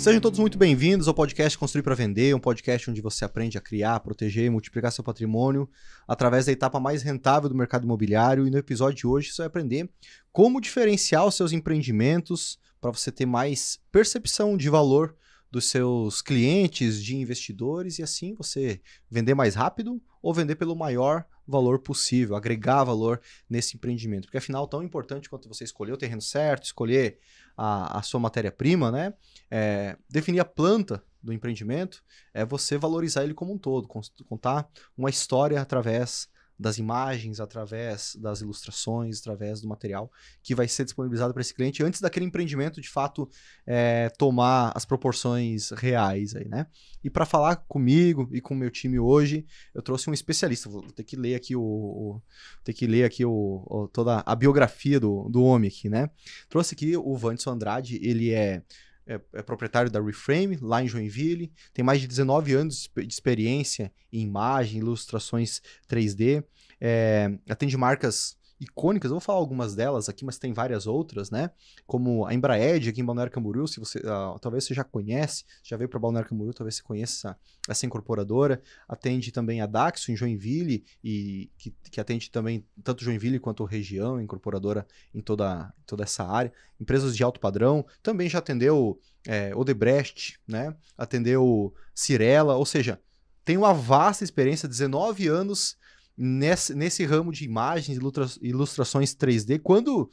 Sejam todos muito bem-vindos ao podcast Construir para Vender, um podcast onde você aprende a criar, proteger e multiplicar seu patrimônio através da etapa mais rentável do mercado imobiliário. E no episódio de hoje você vai aprender como diferenciar os seus empreendimentos para você ter mais percepção de valor dos seus clientes, de investidores e assim você vender mais rápido ou vender pelo maior valor possível, agregar valor nesse empreendimento. Porque afinal, tão importante quanto você escolher o terreno certo, escolher a, a sua matéria-prima, né? É, definir a planta do empreendimento é você valorizar ele como um todo, contar uma história através das imagens, através das ilustrações, através do material que vai ser disponibilizado para esse cliente antes daquele empreendimento de fato é, tomar as proporções reais aí, né? E para falar comigo e com o meu time hoje, eu trouxe um especialista. Vou ter que ler aqui o, o ter que ler aqui o, o, toda a biografia do, do homem aqui, né? Trouxe aqui o Vanderson Andrade, ele é é, é, proprietário da Reframe, lá em Joinville. Tem mais de 19 anos de experiência em imagem, ilustrações 3D é, atende marcas icônicas, eu vou falar algumas delas aqui, mas tem várias outras, né? Como a Embraed aqui em Balneário Camboriú, se você, uh, talvez você já conhece, já veio para Balneário Camboriú, talvez você conheça essa incorporadora. Atende também a Daxo em Joinville e que, que atende também tanto Joinville quanto região, incorporadora em toda, toda essa área. Empresas de alto padrão, também já atendeu é, Odebrecht, né? Atendeu Cirela, ou seja, tem uma vasta experiência, 19 anos nesse, nesse ramo de imagens, ilustrações 3D, quando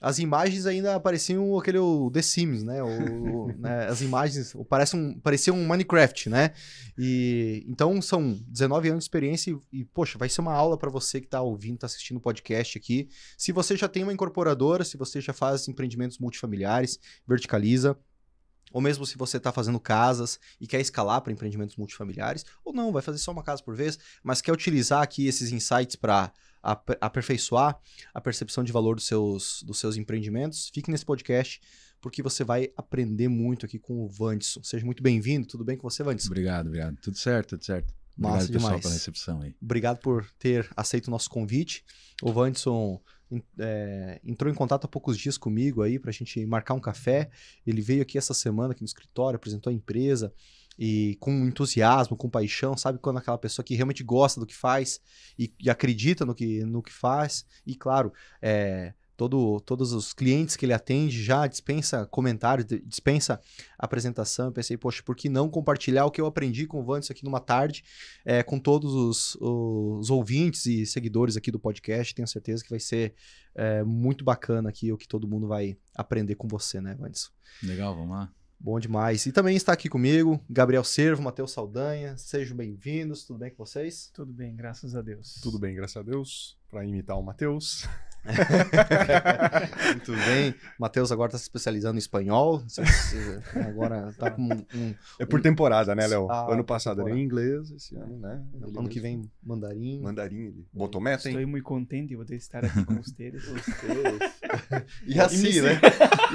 as imagens ainda pareciam aquele o The Sims, né? O, né? As imagens parecem um, um Minecraft, né? E então são 19 anos de experiência e, e poxa, vai ser uma aula para você que está ouvindo, está assistindo o podcast aqui. Se você já tem uma incorporadora, se você já faz empreendimentos multifamiliares, verticaliza, ou mesmo se você está fazendo casas e quer escalar para empreendimentos multifamiliares, ou não, vai fazer só uma casa por vez, mas quer utilizar aqui esses insights para aperfeiçoar a percepção de valor dos seus, dos seus empreendimentos, fique nesse podcast, porque você vai aprender muito aqui com o Vandison. Seja muito bem-vindo. Tudo bem com você, Vandison? Obrigado, obrigado. Tudo certo, tudo certo. Obrigado, pessoal, pela recepção aí. Obrigado por ter aceito o nosso convite. O Vandison é, entrou em contato há poucos dias comigo aí para a gente marcar um café. Ele veio aqui essa semana aqui no escritório, apresentou a empresa e com entusiasmo, com paixão, sabe quando aquela pessoa que realmente gosta do que faz e, e acredita no que, no que faz e claro é, todo, todos os clientes que ele atende já dispensa comentários, dispensa apresentação. Eu pensei, poxa, por que não compartilhar o que eu aprendi com o Vantes aqui numa tarde, é, com todos os, os, ouvintes e seguidores aqui do podcast? Tenho certeza que vai ser é, muito bacana aqui o que todo mundo vai aprender com você, né, Vantes? Legal, vamos lá. Bom demais. E também está aqui comigo Gabriel Servo, Matheus Saldanha. Sejam bem-vindos. Tudo bem com vocês? Tudo bem, graças a Deus. Tudo bem, graças a Deus. Para imitar o Matheus. Muito bem. Matheus agora está se especializando em espanhol. agora tá com um, um, É por temporada, né, Léo? Ah, ano passado temporada. era em inglês, esse ano, né? Ano inglês. que vem, mandarim. Mandarim. Ele. hein? Estou muito contente de poder estar aqui com vocês. e assim, né?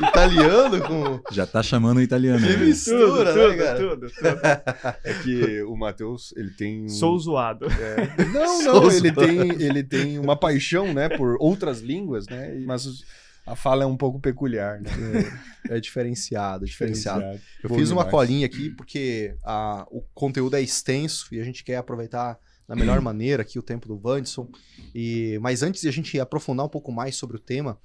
italiano com... Já tá chamando o italiano. Que né? mistura, né, tudo, né, tudo, tudo, tudo, É que o Matheus, ele tem... Sou zoado. É... Não, não, Sou ele zoado. tem, ele tem uma paixão, né, por outras línguas, né? Mas a fala é um pouco peculiar, né? É, é diferenciada, é diferenciada. Eu fiz demais. uma colinha aqui porque a, o conteúdo é extenso e a gente quer aproveitar da melhor maneira aqui o tempo do Vanderson. E, mas antes de a gente aprofundar um pouco mais sobre o tema,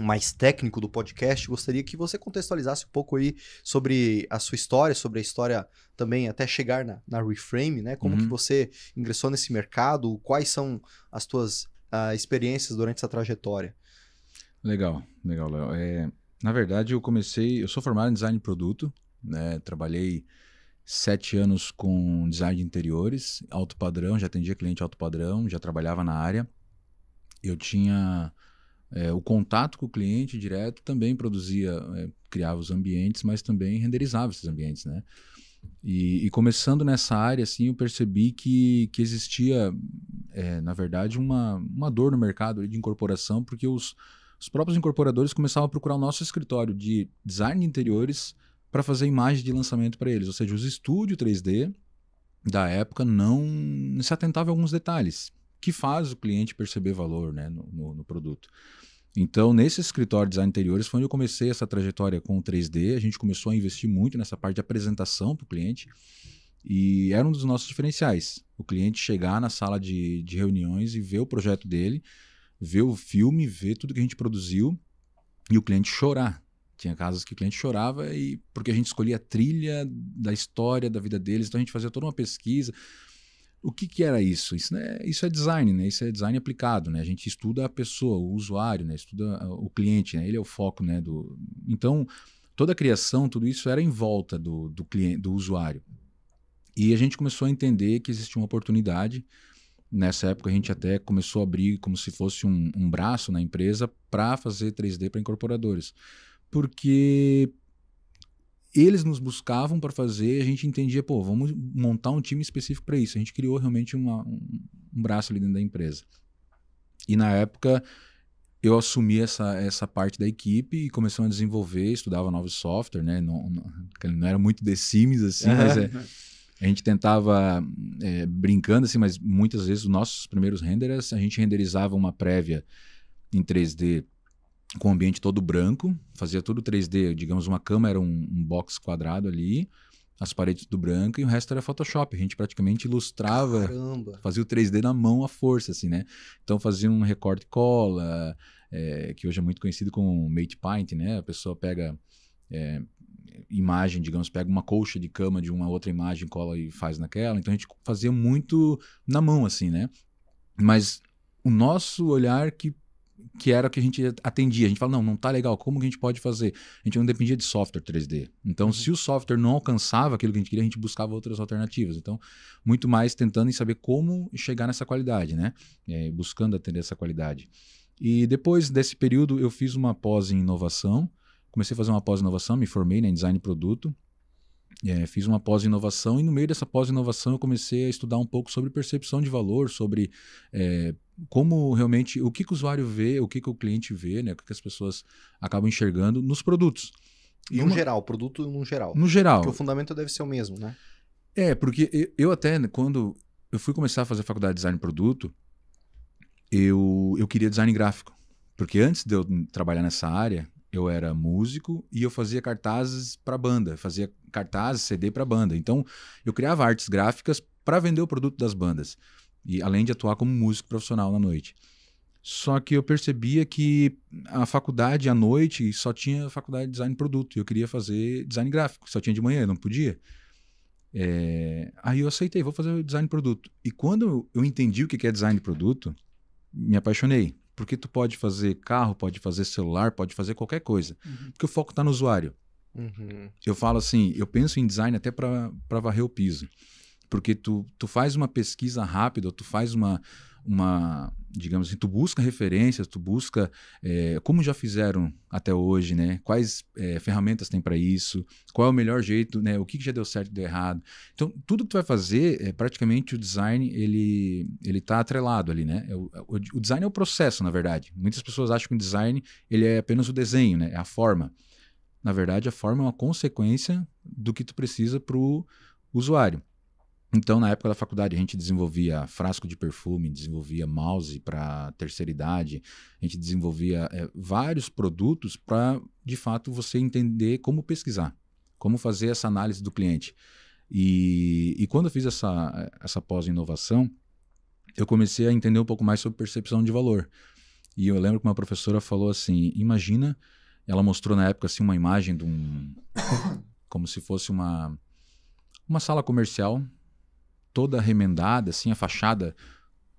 mais técnico do podcast, gostaria que você contextualizasse um pouco aí sobre a sua história, sobre a história também até chegar na, na Reframe, né? Como uhum. que você ingressou nesse mercado, quais são as tuas uh, experiências durante essa trajetória? Legal, legal, Léo. É, na verdade, eu comecei, eu sou formado em design de produto, né? Trabalhei sete anos com design de interiores, alto padrão, já atendia cliente alto padrão, já trabalhava na área. Eu tinha é, o contato com o cliente direto, também produzia, é, criava os ambientes, mas também renderizava esses ambientes, né? E, e, começando nessa área, assim, eu percebi que, que existia, é, na verdade, uma, uma dor no mercado de incorporação, porque os, os próprios incorporadores começavam a procurar o nosso escritório de design de interiores para fazer imagem de lançamento para eles. Ou seja, os estúdio 3D da época não se atentava a alguns detalhes que faz o cliente perceber valor né, no, no, no produto. Então, nesse escritório de design interiores foi onde eu comecei essa trajetória com o 3D. A gente começou a investir muito nessa parte de apresentação para o cliente. E era um dos nossos diferenciais. O cliente chegar na sala de, de reuniões e ver o projeto dele, ver o filme, ver tudo que a gente produziu e o cliente chorar. Tinha casas que o cliente chorava e porque a gente escolhia a trilha da história da vida deles, então a gente fazia toda uma pesquisa. O que, que era isso? Isso, né, isso é design, né? Isso é design aplicado, né? A gente estuda a pessoa, o usuário, né? Estuda ah, o cliente, né? Ele é o foco, né? Do... Então, toda a criação, tudo isso era em volta do, do cliente, do usuário. E a gente começou a entender que existia uma oportunidade. Nessa época a gente até começou a abrir como se fosse um, um braço na empresa para fazer 3D para incorporadores. Porque eles nos buscavam para fazer, a gente entendia, pô, vamos montar um time específico para isso. A gente criou realmente uma, um, um braço ali dentro da empresa. E na época eu assumi essa, essa parte da equipe e comecei a desenvolver, estudava novo software, né? Não, não, não era muito The Sims assim, mas é, a gente tentava é, brincando assim, mas muitas vezes os nossos primeiros renderers, a gente renderizava uma prévia em 3D com o ambiente todo branco, fazia tudo 3D, digamos, uma cama era um, um box quadrado ali, as paredes do branco e o resto era Photoshop. A gente praticamente ilustrava, Caramba. fazia o 3D na mão à força, assim, né? Então fazia um recorte cola, é, que hoje é muito conhecido como mate paint, né? A pessoa pega é, imagem, digamos, pega uma colcha de cama de uma outra imagem, cola e faz naquela. Então a gente fazia muito na mão, assim, né? Mas o nosso olhar que que era o que a gente atendia. A gente fala, não, não tá legal, como que a gente pode fazer? A gente não dependia de software 3D. Então, uhum. se o software não alcançava aquilo que a gente queria, a gente buscava outras alternativas. Então, muito mais tentando em saber como chegar nessa qualidade, né? É, buscando atender essa qualidade. E depois desse período, eu fiz uma pós em inovação. Comecei a fazer uma pós-inovação, me formei né, em design de produto. É, fiz uma pós-inovação e no meio dessa pós-inovação eu comecei a estudar um pouco sobre percepção de valor, sobre é, como realmente o que, que, o usuário vê, o que, que o cliente vê, né, o que, que as pessoas acabam enxergando nos produtos. E no uma... geral, produto no geral. No geral. Porque o fundamento deve ser o mesmo, né? É, porque eu até, né, quando eu fui começar a fazer faculdade de design de produto, eu, eu queria design gráfico. Porque antes de eu trabalhar nessa área, eu era músico e eu fazia cartazes para banda, fazia cartazes, CD para banda. Então, eu criava artes gráficas para vender o produto das bandas e além de atuar como músico profissional na noite. Só que eu percebia que a faculdade à noite só tinha faculdade de design produto. Eu queria fazer design gráfico, só tinha de manhã, eu não podia. É... Aí eu aceitei, vou fazer design produto. E quando eu entendi o que é design de produto, me apaixonei. Porque tu pode fazer carro, pode fazer celular, pode fazer qualquer coisa. Uhum. Porque o foco está no usuário. Uhum. Eu falo assim, eu penso em design até para varrer o piso. Porque tu, tu faz uma pesquisa rápida, tu faz uma, uma, digamos assim, tu busca referências, tu busca é, como já fizeram até hoje, né? Quais é, ferramentas tem para isso? Qual é o melhor jeito, né? O que, que já deu certo e deu errado? Então, tudo que tu vai fazer, é, praticamente o design, ele ele tá atrelado ali, né? É o, é o, o, design é o processo, na verdade. Muitas pessoas acham que o design, ele é apenas o desenho, né? É a forma. Na verdade, a forma é uma consequência do que tu precisa para o usuário. Então, na época da faculdade, a gente desenvolvia frasco de perfume, desenvolvia mouse para terceira idade, a gente desenvolvia é, vários produtos para, de fato, você entender como pesquisar, como fazer essa análise do cliente. E, e quando eu fiz essa, essa pós-inovação, eu comecei a entender um pouco mais sobre percepção de valor. E eu lembro que uma professora falou assim: imagina, ela mostrou na época assim, uma imagem de um. como se fosse uma, uma sala comercial toda remendada, assim, a fachada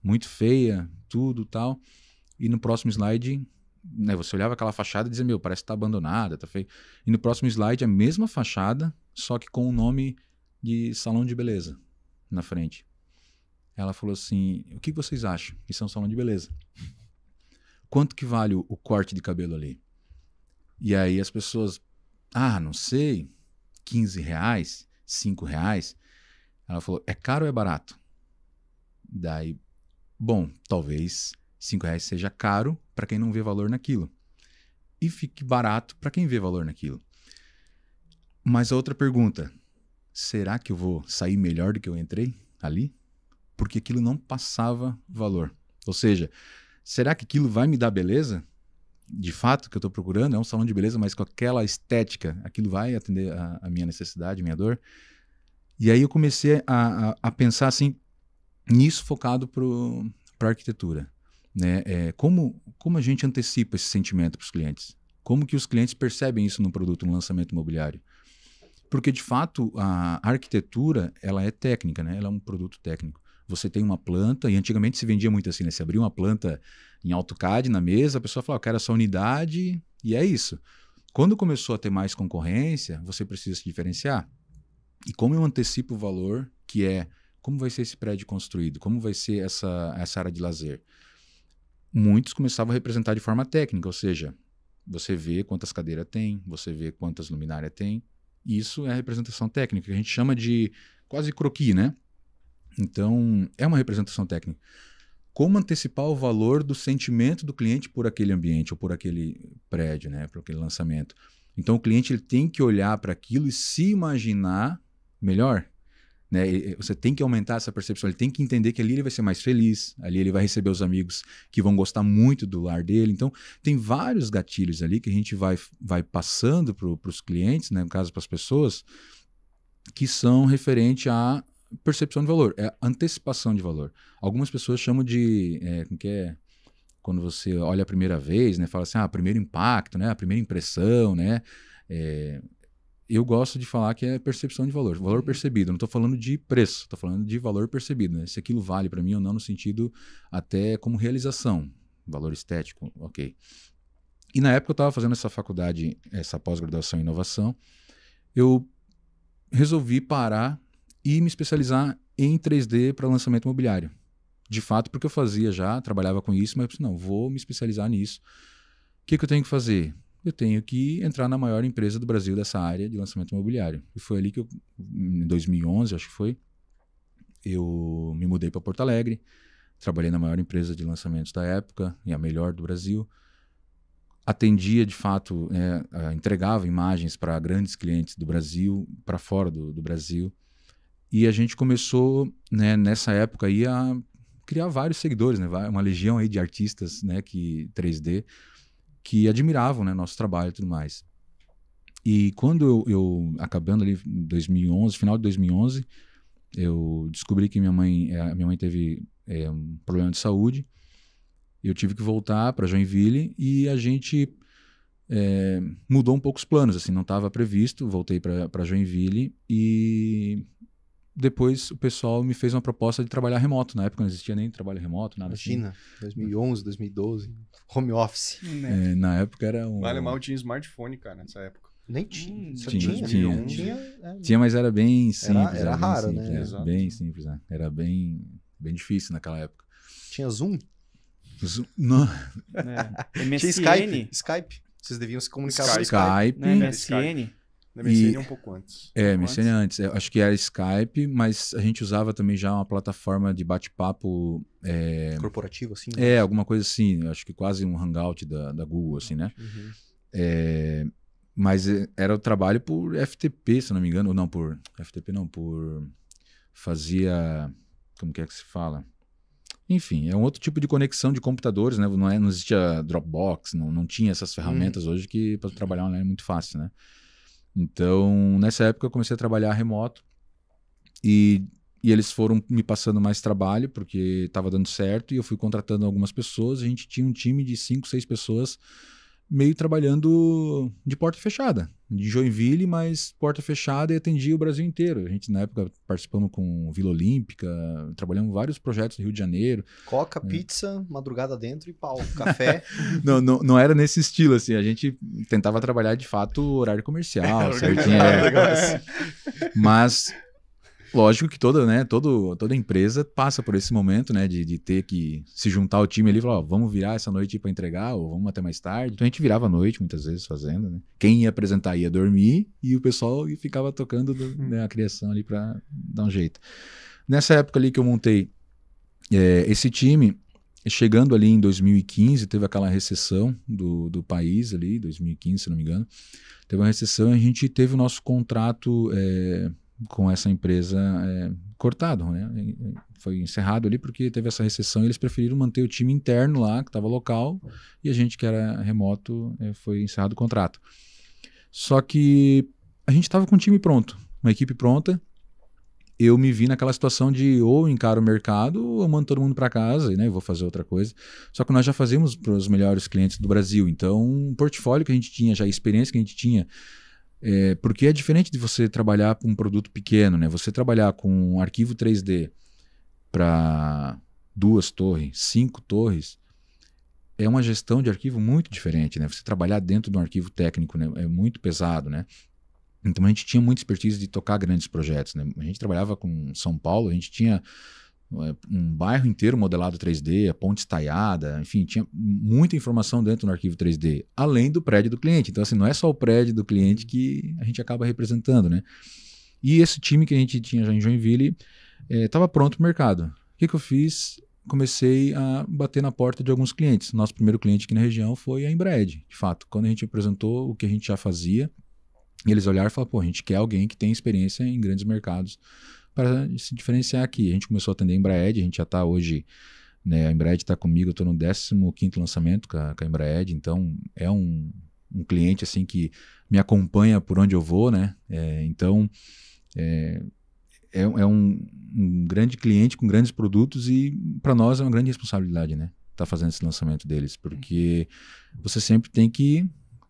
muito feia, tudo tal. E no próximo slide, né, você olhava aquela fachada e dizia, meu, parece que tá abandonada, tá feio. E no próximo slide, a mesma fachada, só que com o nome de salão de beleza na frente. Ela falou assim, o que vocês acham? Isso é um salão de beleza. Quanto que vale o, o corte de cabelo ali? E aí as pessoas, ah, não sei, 15 reais, 5 reais. Ela falou: é caro ou é barato? Daí, bom, talvez cinco reais seja caro para quem não vê valor naquilo. E fique barato para quem vê valor naquilo. Mas a outra pergunta: será que eu vou sair melhor do que eu entrei ali? Porque aquilo não passava valor. Ou seja, será que aquilo vai me dar beleza? de fato que eu estou procurando é um salão de beleza, mas com aquela estética, aquilo vai atender a, a minha necessidade, a minha dor. E aí eu comecei a, a, a pensar assim nisso focado para a arquitetura. Né? É, como, como a gente antecipa esse sentimento para os clientes? Como que os clientes percebem isso no produto, no lançamento imobiliário? Porque, de fato, a arquitetura ela é técnica, né? ela é um produto técnico. Você tem uma planta, e antigamente se vendia muito assim, né? Você abria uma planta em AutoCAD na mesa, a pessoa falava, ah, eu quero essa unidade, e é isso. Quando começou a ter mais concorrência, você precisa se diferenciar. E como eu antecipo o valor, que é como vai ser esse prédio construído, como vai ser essa, essa área de lazer. Muitos começavam a representar de forma técnica, ou seja, você vê quantas cadeiras tem, você vê quantas luminárias tem. Isso é a representação técnica, que a gente chama de quase croqui, né? Então, é uma representação técnica. Como antecipar o valor do sentimento do cliente por aquele ambiente ou por aquele prédio, né? Por aquele lançamento. Então, o cliente ele tem que olhar para aquilo e se imaginar melhor, né? Você tem que aumentar essa percepção, ele tem que entender que ali ele vai ser mais feliz, ali ele vai receber os amigos que vão gostar muito do lar dele. Então, tem vários gatilhos ali que a gente vai, vai passando para os clientes, né? no caso, para as pessoas, que são referente à percepção de valor, é antecipação de valor. Algumas pessoas chamam de. É, como que é? Quando você olha a primeira vez, né? Fala assim, ah, primeiro impacto, né? A primeira impressão, né? É, eu gosto de falar que é percepção de valor, valor uhum. percebido. Não estou falando de preço, estou falando de valor percebido. Né? Se aquilo vale para mim ou não, no sentido até como realização, valor estético, ok. E na época eu estava fazendo essa faculdade, essa pós-graduação em inovação, eu resolvi parar e me especializar em 3D para lançamento imobiliário. De fato, porque eu fazia já, trabalhava com isso, mas não, vou me especializar nisso. O que, que eu tenho que fazer? eu tenho que entrar na maior empresa do Brasil dessa área de lançamento imobiliário. E foi ali que eu, em 2011, acho que foi, eu me mudei para Porto Alegre, trabalhei na maior empresa de lançamentos da época e a melhor do Brasil. Atendia de fato, né, entregava imagens para grandes clientes do Brasil, para fora do, do, Brasil. E a gente começou, né, nessa época, aí, a criar vários seguidores, né, uma legião aí de artistas né, que 3D que admiravam né, nosso trabalho e tudo mais. E quando eu, eu acabando ali em 2011, final de 2011, eu descobri que minha mãe, a eh, minha mãe teve é, um problema de saúde. Eu tive que voltar para Joinville e a gente é, mudou um pouco os planos, assim, não estava previsto. Voltei para Joinville e depois o pessoal me fez uma proposta de trabalhar remoto. Na época não existia nem trabalho remoto, nada assim. Imagina, assim. 2011, 2012, home office. Né? É, na época era um... Vale mal tinha smartphone, cara, nessa época. Nem tinha. Hum, tinha, tinha, tinha, tinha, tinha, é. mas era bem simples. Era, era, era raro, simples, né? Era bem simples, né? Era bem, bem difícil naquela época. Tinha Zoom? Zoom não. É. MSN? Tinha Skype, Skype. Vocês deviam se comunicar Skype. Skype. Skype. Né? MSN? Skype. Na MSN e, um pouco antes. É, um MSN antes. antes. Eu é, acho que era Skype, mas a gente usava também já uma plataforma de bate-papo. É... Corporativo, assim? É, né? alguma coisa assim. Acho que quase um hangout da, da Google, assim, né? Uhum. É, mas é, era o trabalho por FTP, se não me engano. Ou não, por. FTP não, por. Fazia. Como que é que se fala? Enfim, é um outro tipo de conexão de computadores, né? Não, é, não existia Dropbox, não, não tinha essas uhum. ferramentas hoje que para trabalhar online é muito fácil, né? Então, nessa época eu comecei a trabalhar remoto e, e eles foram me passando mais trabalho porque estava dando certo e eu fui contratando algumas pessoas. A gente tinha um time de cinco, seis pessoas meio trabalhando de porta fechada de Joinville, mas porta fechada e atendia o Brasil inteiro. A gente, na época, participamos com Vila Olímpica, trabalhamos vários projetos no Rio de Janeiro. Coca, é. pizza, madrugada dentro e pau, café. não, não, não era nesse estilo, assim. A gente tentava trabalhar de fato horário comercial, é, certinho. É, é. Mas Lógico que toda, né, todo, toda empresa passa por esse momento, né, de, de ter que se juntar ao time ali e falar, ó, vamos virar essa noite para entregar, ou vamos até mais tarde. Então a gente virava à noite, muitas vezes, fazendo, né? Quem ia apresentar ia dormir e o pessoal ficava tocando do, uhum. né, a criação ali para dar um jeito. Nessa época ali que eu montei é, esse time, chegando ali em 2015, teve aquela recessão do, do país ali, 2015, se não me engano. Teve uma recessão e a gente teve o nosso contrato... É, com essa empresa é, cortado, né? Foi encerrado ali porque teve essa recessão e eles preferiram manter o time interno lá, que estava local, e a gente que era remoto é, foi encerrado o contrato. Só que a gente estava com o time pronto, uma equipe pronta. Eu me vi naquela situação de ou encaro o mercado ou eu mando todo mundo para casa e né, vou fazer outra coisa. Só que nós já fazíamos para os melhores clientes do Brasil. Então, o portfólio que a gente tinha, já a experiência que a gente tinha, é, porque é diferente de você trabalhar com um produto pequeno, né? Você trabalhar com um arquivo 3D para duas torres, cinco torres, é uma gestão de arquivo muito diferente, né? Você trabalhar dentro de um arquivo técnico né? é muito pesado, né? Então a gente tinha muita expertise de tocar grandes projetos, né? A gente trabalhava com São Paulo, a gente tinha é, um bairro inteiro modelado 3D, a ponte estaiada, enfim, tinha muita informação dentro do arquivo 3D, além do prédio do cliente. Então, assim, não é só o prédio do cliente que a gente acaba representando, né? E esse time que a gente tinha já em Joinville estava é, pronto para o mercado. O que, que eu fiz? Comecei a bater na porta de alguns clientes. Nosso primeiro cliente aqui na região foi a Embred, de fato. Quando a gente apresentou o que a gente já fazia, eles olharam e falaram, pô, a gente quer alguém que tem experiência em grandes mercados para se diferenciar aqui. A gente começou a atender a Embraed, a gente já está hoje. Né, a Embraed está comigo, eu estou no 15 lançamento com a, com a Embraed, então é um, um cliente assim que me acompanha por onde eu vou, né? É, então é, é, é um, um, grande cliente com grandes produtos e para nós é uma grande responsabilidade, né? Tá fazendo esse lançamento deles, porque você sempre tem que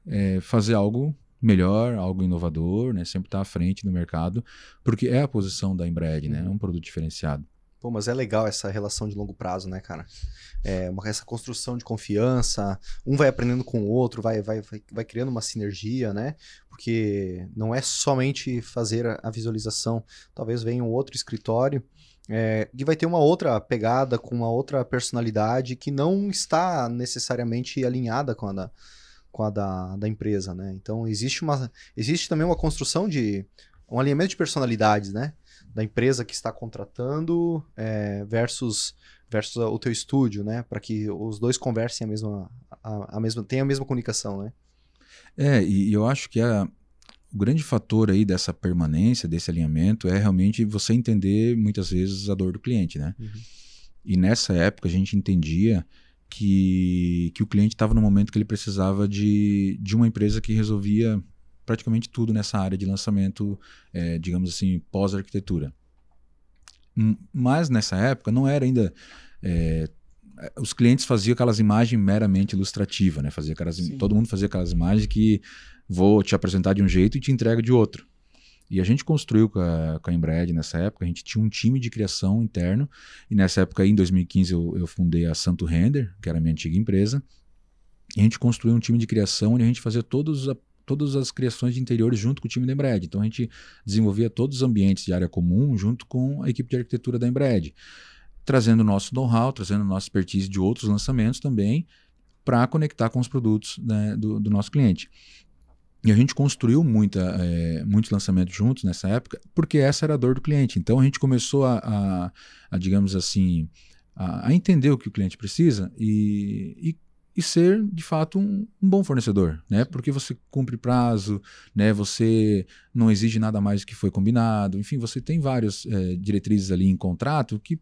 é, fazer algo melhor, algo inovador, né? Sempre estar tá à frente no mercado, porque é a posição da Embraer, né? É uhum. um produto diferenciado. Pô, mas é legal essa relação de longo prazo, né, cara? É uma, essa construção de confiança, um vai aprendendo com o outro, vai, vai, vai, vai criando uma sinergia, né? Porque não é somente fazer a, a visualização. Talvez venha um outro escritório é, e vai ter uma outra pegada, com uma outra personalidade que não está necessariamente alinhada com a da, com a da, da empresa, né? Então existe uma existe também uma construção de um alinhamento de personalidades, né? Da empresa que está contratando é, versus versus o teu estúdio, né? Para que os dois conversem a mesma a, a mesma tenham a mesma comunicação, né? É e eu acho que a, o grande fator aí dessa permanência desse alinhamento é realmente você entender muitas vezes a dor do cliente, né? Uhum. E nessa época a gente entendia que, que o cliente estava no momento que ele precisava de, de uma empresa que resolvia praticamente tudo nessa área de lançamento, é, digamos assim, pós-arquitetura. Hum, mas nessa época não era ainda. É, os clientes faziam aquelas imagens meramente ilustrativas, né? Fazia aquelas, todo mundo fazia aquelas imagens que vou te apresentar de um jeito e te entrega de outro. E a gente construiu com a, com a Embraed nessa época, a gente tinha um time de criação interno, e nessa época, em 2015, eu, eu fundei a Santo Render, que era a minha antiga empresa, e a gente construiu um time de criação onde a gente fazia todos a, todas as criações de interiores junto com o time da Embraed. Então a gente desenvolvia todos os ambientes de área comum junto com a equipe de arquitetura da Embraed, trazendo o nosso know-how, trazendo nossa expertise de outros lançamentos também, para conectar com os produtos né, do, do nosso cliente. E a gente construiu muita, é, muitos lançamentos juntos nessa época, porque essa era a dor do cliente. Então a gente começou a, a, a digamos assim, a, a, entender o que o cliente precisa e, e, e ser, de fato, um, um, bom fornecedor, né? Porque você cumpre prazo, né? Você não exige nada mais do que foi combinado. Enfim, você tem várias é, diretrizes ali em contrato que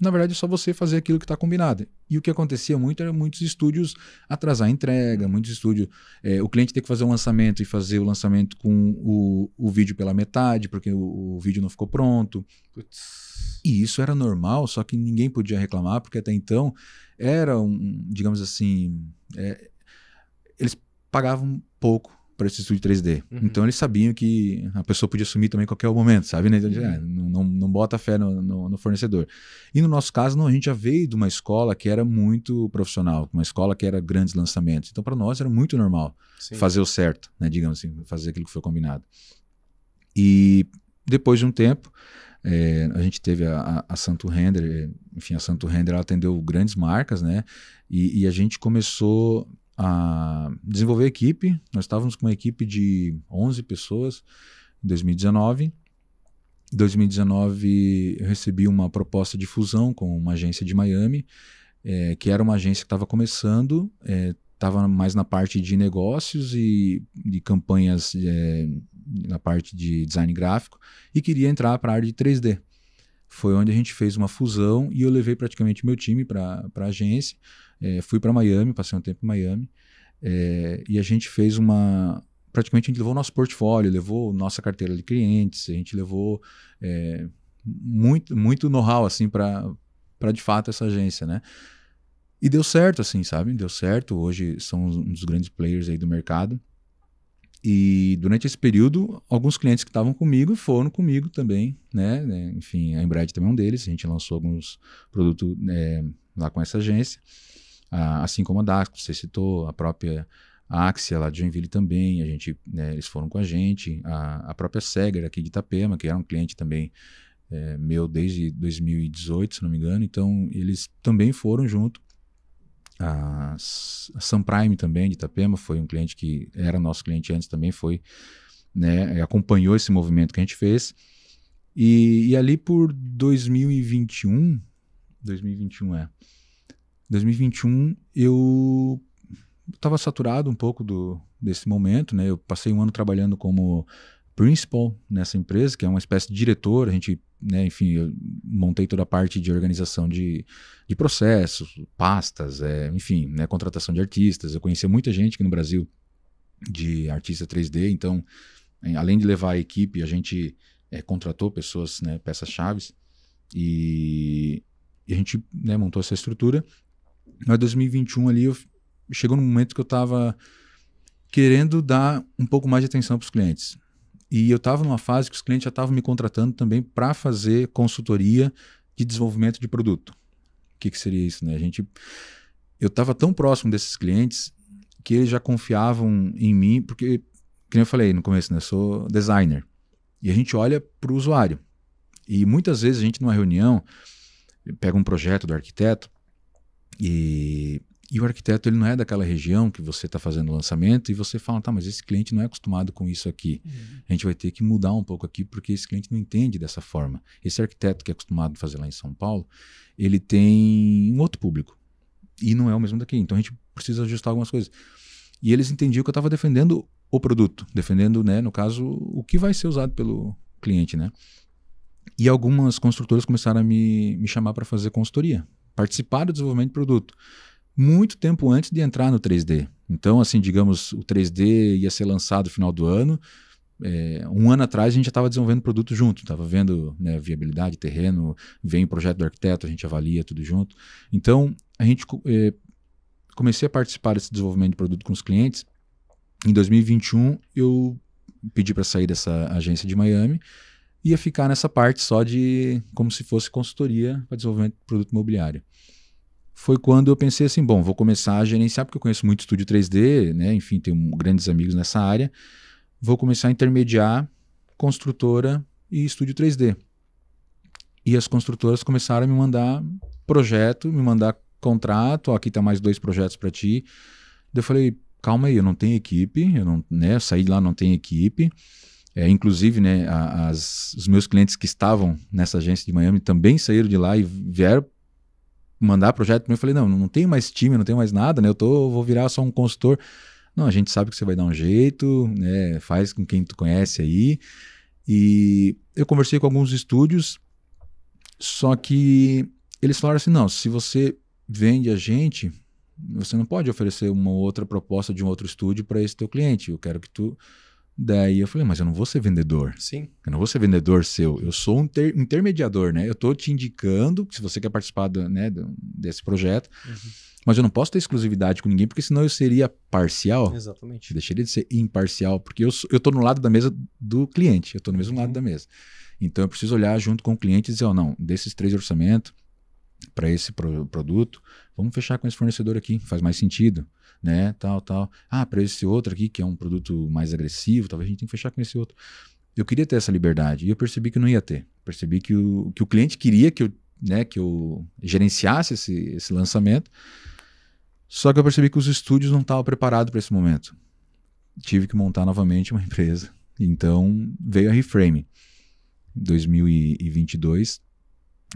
na verdade é só você fazer aquilo que está combinado. E o que acontecia muito era muitos estúdios atrasar a entrega, muitos estúdios. É, o cliente ter que fazer um lançamento e fazer o lançamento com o, o vídeo pela metade, porque o, o vídeo não ficou pronto. Putz. E isso era normal, só que ninguém podia reclamar, porque até então era um, digamos assim, é, eles pagavam pouco para esse estúdio 3D. Uhum. Então eles sabiam que a pessoa podia sumir também qualquer momento, sabe? Né? Então, uhum. é, não, não, não, bota fé no, no, no, fornecedor. E no nosso caso, não, a gente já veio de uma escola que era muito profissional, uma escola que era grandes lançamentos. Então para nós era muito normal Sim. fazer o certo, né? digamos assim, fazer aquilo que foi combinado. E depois de um tempo, é, a gente teve a, a, a, Santo Render, eh, enfim, a Santo Render ela atendeu grandes marcas, né? E, e a gente começou a desenvolver a equipe. Nós estávamos com uma equipe de 11 pessoas em 2019. Em 2019, eu recebi uma proposta de fusão com uma agência de Miami, é, que era uma agência que estava começando, estava é, mais na parte de negócios e de campanhas é, na parte de design gráfico, e queria entrar para a área de 3D. Foi onde a gente fez uma fusão e eu levei praticamente meu time para a agência é, fui para Miami, passei um tempo em Miami, é, e a gente fez uma. Praticamente a gente levou nosso portfólio, levou nossa carteira de clientes, a gente levou é, muito, muito know-how assim, para de fato essa agência, né? E deu certo, assim, sabe? Deu certo. Hoje são um dos grandes players aí do mercado. E durante esse período, alguns clientes que estavam comigo foram comigo também, né? É, enfim, a Embraer também é um deles. A gente lançou alguns produtos é, lá com essa agência assim como a DASCO, você citou, a própria Axia lá de Joinville também, a gente, né, eles foram com a gente, a, a própria Seger aqui de Itapema, que era um cliente também é, meu desde 2018, se não me engano, então eles também foram junto. A, a Prime também de Itapema foi um cliente que era nosso cliente antes também, foi, né, é, acompanhou esse movimento que a gente fez. E, e ali por 2021, 2021 é, 2021 eu estava saturado um pouco do, desse momento, né? Eu passei um ano trabalhando como principal nessa empresa, que é uma espécie de diretor. A gente, né, enfim, eu montei toda a parte de organização de, de processos, pastas, é, enfim, né, contratação de artistas. Eu conhecia muita gente aqui no Brasil de artista 3D, então, é, além de levar a equipe, a gente é, contratou pessoas, né, peças-chaves, e, e, a gente né, montou essa estrutura. Mas 2021 ali eu, chegou num momento que eu estava querendo dar um pouco mais de atenção para os clientes. E eu estava numa fase que os clientes já estavam me contratando também para fazer consultoria de desenvolvimento de produto. O que, que seria isso, né? A gente, eu estava tão próximo desses clientes que eles já confiavam em mim, porque, como eu falei no começo, né? Eu sou designer. E a gente olha para o usuário. E muitas vezes a gente, numa reunião, pega um projeto do arquiteto e, e o arquiteto ele não é daquela região que você está fazendo o lançamento e você fala, tá, mas esse cliente não é acostumado com isso aqui. Uhum. A gente vai ter que mudar um pouco aqui porque esse cliente não entende dessa forma. Esse arquiteto que é acostumado a fazer lá em São Paulo, ele tem um outro público e não é o mesmo daqui. Então a gente precisa ajustar algumas coisas. E eles entendiam que eu estava defendendo o produto, defendendo, né, no caso, o que vai ser usado pelo cliente, né? E algumas construtoras começaram a me, me chamar para fazer consultoria participar do desenvolvimento de produto, muito tempo antes de entrar no 3D. Então, assim, digamos, o 3D ia ser lançado no final do ano. É, um ano atrás a gente já estava desenvolvendo produto junto, estava vendo né, viabilidade, terreno, vem o projeto do arquiteto, a gente avalia tudo junto. Então, a gente é, comecei a participar desse desenvolvimento de produto com os clientes. Em 2021, eu pedi para sair dessa agência de Miami ia ficar nessa parte só de como se fosse consultoria para desenvolvimento de produto imobiliário. Foi quando eu pensei assim, bom, vou começar a gerenciar porque eu conheço muito estúdio 3D, né? Enfim, tenho grandes amigos nessa área. Vou começar a intermediar construtora e estúdio 3D. E as construtoras começaram a me mandar projeto, me mandar contrato, aqui tá mais dois projetos para ti. Daí eu falei, calma aí, eu não tenho equipe, eu não, né, eu saí de lá não tenho equipe. É, inclusive, né, as, os meus clientes que estavam nessa agência de Miami também saíram de lá e vieram mandar projeto meu. Eu falei, não, não tenho mais time, não tenho mais nada, né? Eu tô, vou virar só um consultor. Não, a gente sabe que você vai dar um jeito, né? Faz com quem tu conhece aí. E eu conversei com alguns estúdios, só que eles falaram assim, não, se você vende a gente, você não pode oferecer uma outra proposta de um outro estúdio para esse teu cliente. Eu quero que tu Daí eu falei, mas eu não vou ser vendedor. Sim. Eu não vou ser vendedor seu. Eu sou um intermediador, né? Eu estou te indicando, se você quer participar do, né, desse projeto. Uhum. Mas eu não posso ter exclusividade com ninguém, porque senão eu seria parcial. Exatamente. deixaria de ser imparcial, porque eu, eu tô no lado da mesa do cliente, eu estou no mesmo uhum. lado da mesa. Então eu preciso olhar junto com o cliente e dizer, ó, oh, não, desses três orçamentos para esse pro produto, vamos fechar com esse fornecedor aqui, faz mais sentido né? Tal, tal. Ah, para esse outro aqui, que é um produto mais agressivo, talvez a gente tenha que fechar com esse outro. Eu queria ter essa liberdade e eu percebi que não ia ter. Percebi que o, que o cliente queria que eu, né, que eu gerenciasse esse, esse lançamento. Só que eu percebi que os estúdios não estavam preparados para esse momento. Tive que montar novamente uma empresa. Então veio a Reframe. Em 2022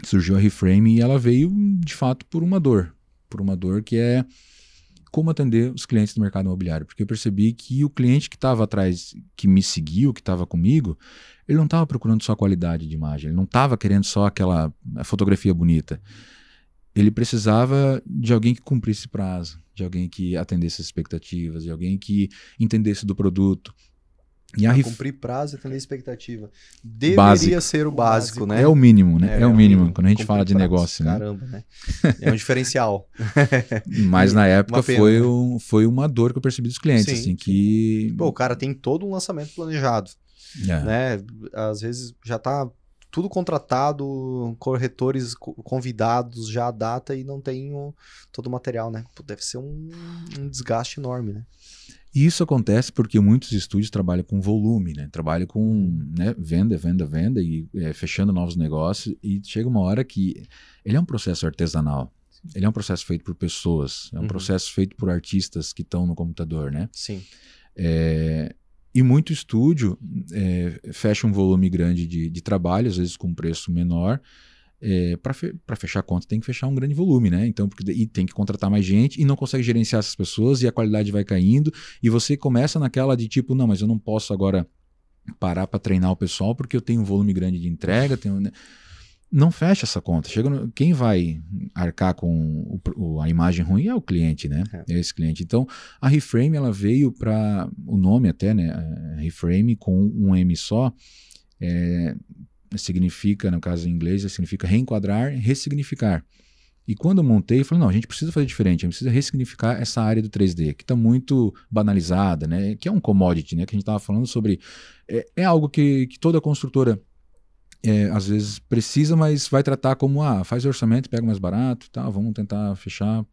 surgiu a Reframe e ela veio de fato por uma dor, por uma dor que é como atender os clientes do mercado imobiliário, porque eu percebi que o cliente que estava atrás, que me seguiu, que estava comigo, ele não estava procurando só qualidade de imagem, ele não estava querendo só aquela fotografia bonita. Ele precisava de alguém que cumprisse prazo, de alguém que atendesse as expectativas, de alguém que entendesse do produto, e a cumprir prazo e também expectativa. Deveria básico. ser o básico, né? É o mínimo, né? É, é, o, mínimo, é o mínimo quando a gente fala de prazo, negócio, né? Caramba, né? É um diferencial. Mas na época foi, né? um, foi uma dor que eu percebi dos clientes, Sim. assim, que... Pô, o cara tem todo um lançamento planejado, é. né? Às vezes já tá tudo contratado, corretores convidados já a data e não tem o, todo o material, né? Pô, deve ser um, um desgaste enorme, né? E isso acontece porque muitos estúdios trabalham com volume, né? Trabalham com né, venda, venda, venda e é, fechando novos negócios. E chega uma hora que ele é um processo artesanal. Sim. Ele é um processo feito por pessoas. É um uhum. processo feito por artistas que estão no computador, né? Sim. É, e muito estúdio é, fecha um volume grande de, de trabalho, às vezes com um preço menor é, para fe fechar a conta tem que fechar um grande volume, né? Então, porque e tem que contratar mais gente e não consegue gerenciar essas pessoas e a qualidade vai caindo e você começa naquela de tipo, não, mas eu não posso agora parar para treinar o pessoal porque eu tenho um volume grande de entrega, tenho, né? não fecha essa conta. Chega no, quem vai arcar com o, a imagem ruim é o cliente, né? É. é esse cliente. Então, a Reframe ela veio para o nome até, né? A Reframe com um M só. É, significa, no caso em inglês, significa reenquadrar, ressignificar. E quando eu montei, eu falei, não, a gente precisa fazer diferente, a gente precisa ressignificar essa área do 3D, que está muito banalizada, né? que é um commodity, né? que a gente estava falando sobre... É, é algo que, que toda construtora é, às vezes precisa, mas vai tratar como, ah, faz orçamento, pega mais barato, tá, vamos tentar fechar.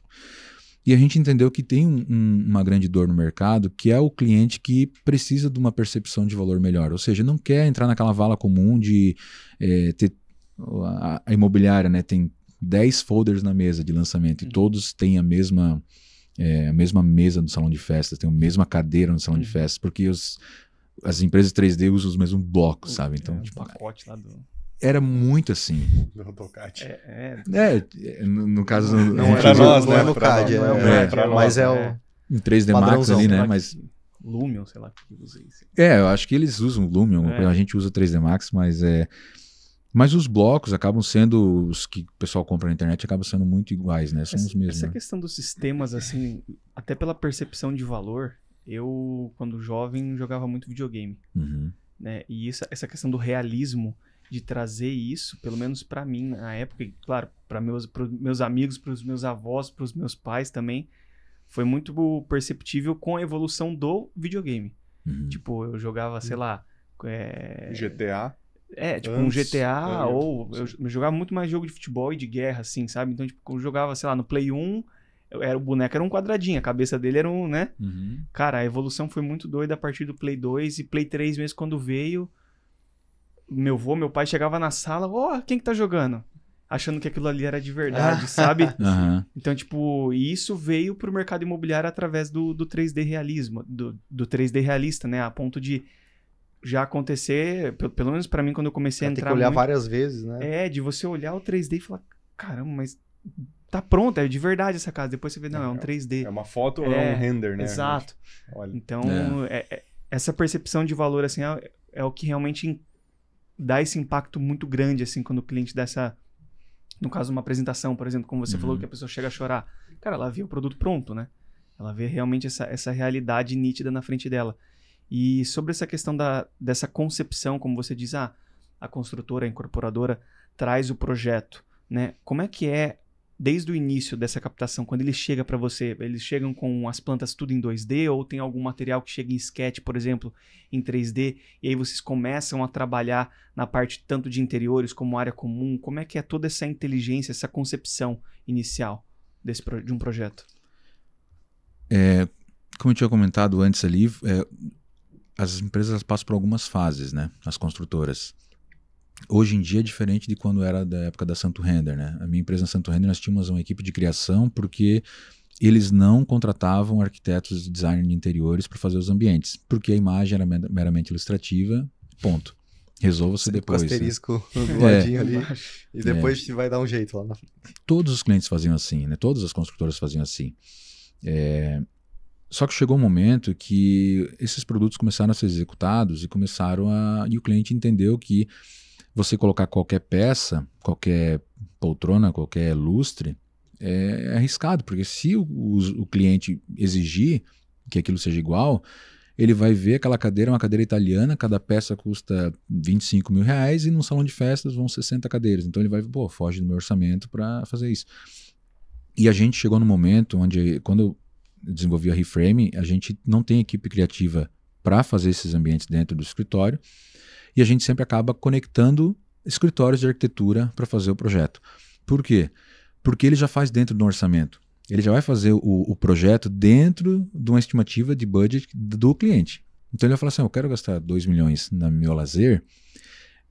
E a gente entendeu que tem um, um, uma grande dor no mercado, que é o cliente que precisa de uma percepção de valor melhor. Ou seja, não quer entrar naquela vala comum de é, ter a, a, imobiliária, né? Tem 10 folders na mesa de lançamento e uhum. todos têm a mesma, é, a mesma mesa no salão de festas, tem a mesma cadeira no salão uhum. de festas, porque os, as empresas 3D usam os mesmos blocos, sabe? É então, é, tipo, um pacote lá do era muito assim. No AutoCAD. É, é. é no, no, caso. Não é para nós, né? Não é CAD, é, é, mas é o. Em é. é é 3D Max ali, né? Mas. Lumion, sei lá que usei. É, eu acho que eles usam Lumion, a gente usa 3D Max, mas é. Mas os blocos acabam sendo os que o pessoal compra na internet acabam sendo muito iguais, né? São essa, os mesmos. Essa né? questão dos sistemas, assim, até pela percepção de valor, eu, quando jovem, jogava muito videogame. Uhum. Né? E isso, essa questão do realismo de trazer isso, pelo menos para mim na época, e claro, para meus, pros meus amigos, para os meus avós, para os meus pais também, foi muito perceptível com a evolução do videogame. Uhum. Tipo, eu jogava, sei uhum. lá. É... GTA? É, tipo Antes, um GTA, é, ou eu, eu, jogava muito mais jogo de futebol e de guerra, assim, sabe? Então, tipo, eu jogava, sei lá, no Play 1, eu, era, o boneco era um quadradinho, a cabeça dele era um, né? Uhum. Cara, a evolução foi muito doida a partir do Play 2 e Play 3 mesmo quando veio meu vô, meu pai chegava na sala, ó, oh, quem que tá jogando? Achando que aquilo ali era de verdade, sabe? Uhum. Então, tipo, isso veio pro mercado imobiliário através do, do 3D realismo, do, do 3D realista, né? A ponto de já acontecer, pelo, pelo menos para mim, quando eu comecei a entrar. Tem que olhar muito, várias vezes, né? É, de você olhar o 3D e falar, caramba, mas tá pronto é de verdade essa casa. Depois você vê, não, é, um 3D. É, é uma foto é, ou é um render, né? Exato. Olha. Então, é. é essa percepção de valor, assim, é, é o que realmente dá esse impacto muito grande, assim, quando o cliente dá essa. No caso, uma apresentação, por exemplo, como você uhum. falou, que a pessoa chega a chorar. Cara, ela vê o produto pronto, né? Ela vê realmente essa, essa realidade nítida na frente dela. E sobre essa questão da, dessa concepção, como você diz, ah, a construtora, a incorporadora traz o projeto, né? Como é que é desde o início dessa captação, quando ele chega para você, eles chegam com as plantas tudo em 2D ou tem algum material que chega em sketch, por exemplo, em 3D, e aí vocês começam a trabalhar na parte tanto de interiores como área comum? Como é que é toda essa inteligência, essa concepção inicial desse, de um projeto? É, como eu tinha comentado antes ali, é, as empresas passam por algumas fases, né? As construtoras. Hoje em dia é diferente de quando era da época da Santo Render, né? A minha empresa Santo Render nós tínhamos uma equipe de criação porque eles não contratavam arquitetos de design de interiores para fazer os ambientes, porque a imagem era meramente ilustrativa, ponto. Resolva-se depois. Com né? asterisco né? do ladinho é, ali. E depois é. vai dar um jeito lá na frente. Todos os clientes faziam assim, né? Todas as construtoras faziam assim. É... Só que chegou um momento que esses produtos começaram a ser executados e começaram a. E o cliente entendeu que você colocar qualquer peça, qualquer poltrona, qualquer lustre, é arriscado, porque se o, o, o cliente exigir que aquilo seja igual, ele vai ver aquela cadeira é uma cadeira italiana, cada peça custa 25 mil reais e num salão de festas vão 60 cadeiras. Então ele vai, pô, foge do meu orçamento para fazer isso. E a gente chegou no momento onde, quando eu desenvolvi a Reframe, a gente não tem equipe criativa para fazer esses ambientes dentro do escritório. E a gente sempre acaba conectando escritórios de arquitetura para fazer o projeto. Por quê? Porque ele já faz dentro do orçamento. Ele já vai fazer o, o projeto dentro de uma estimativa de budget do cliente. Então ele vai falar assim: eu quero gastar 2 milhões no meu lazer.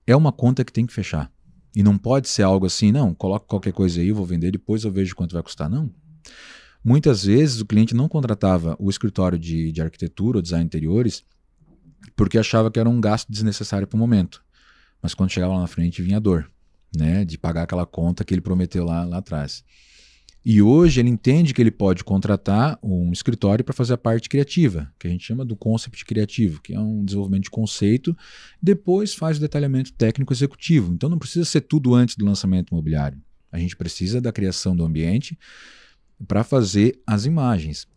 É uma conta que tem que fechar. E não pode ser algo assim, não, coloca qualquer coisa aí, eu vou vender, depois eu vejo quanto vai custar. Não. Muitas vezes o cliente não contratava o escritório de, de arquitetura ou design interiores porque achava que era um gasto desnecessário para o momento. Mas quando chegava lá na frente, vinha dor, né? De pagar aquela conta que ele prometeu lá, lá atrás. E hoje ele entende que ele pode contratar um escritório para fazer a parte criativa, que a gente chama do concept criativo, que é um desenvolvimento de conceito, depois faz o detalhamento técnico executivo. Então não precisa ser tudo antes do lançamento imobiliário. A gente precisa da criação do ambiente para fazer as imagens.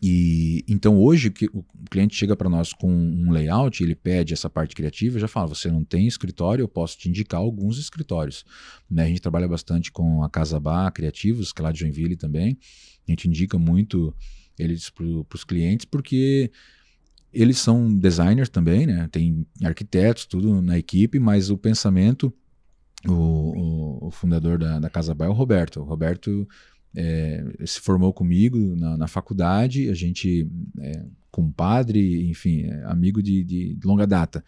E então hoje que o cliente chega para nós com um layout, ele pede essa parte criativa, já fala, você não tem escritório, eu posso te indicar alguns escritórios. Né? A gente trabalha bastante com a Casa Bar Criativos, que é lá de Joinville também. A gente indica muito eles para os clientes porque eles são designers também, né? Tem arquitetos, tudo na equipe, mas o pensamento o, o, o, fundador da, da Casa Bar é o Roberto. O Roberto é, se formou comigo na, na faculdade, a gente, é, compadre, enfim, é amigo de, de, longa data.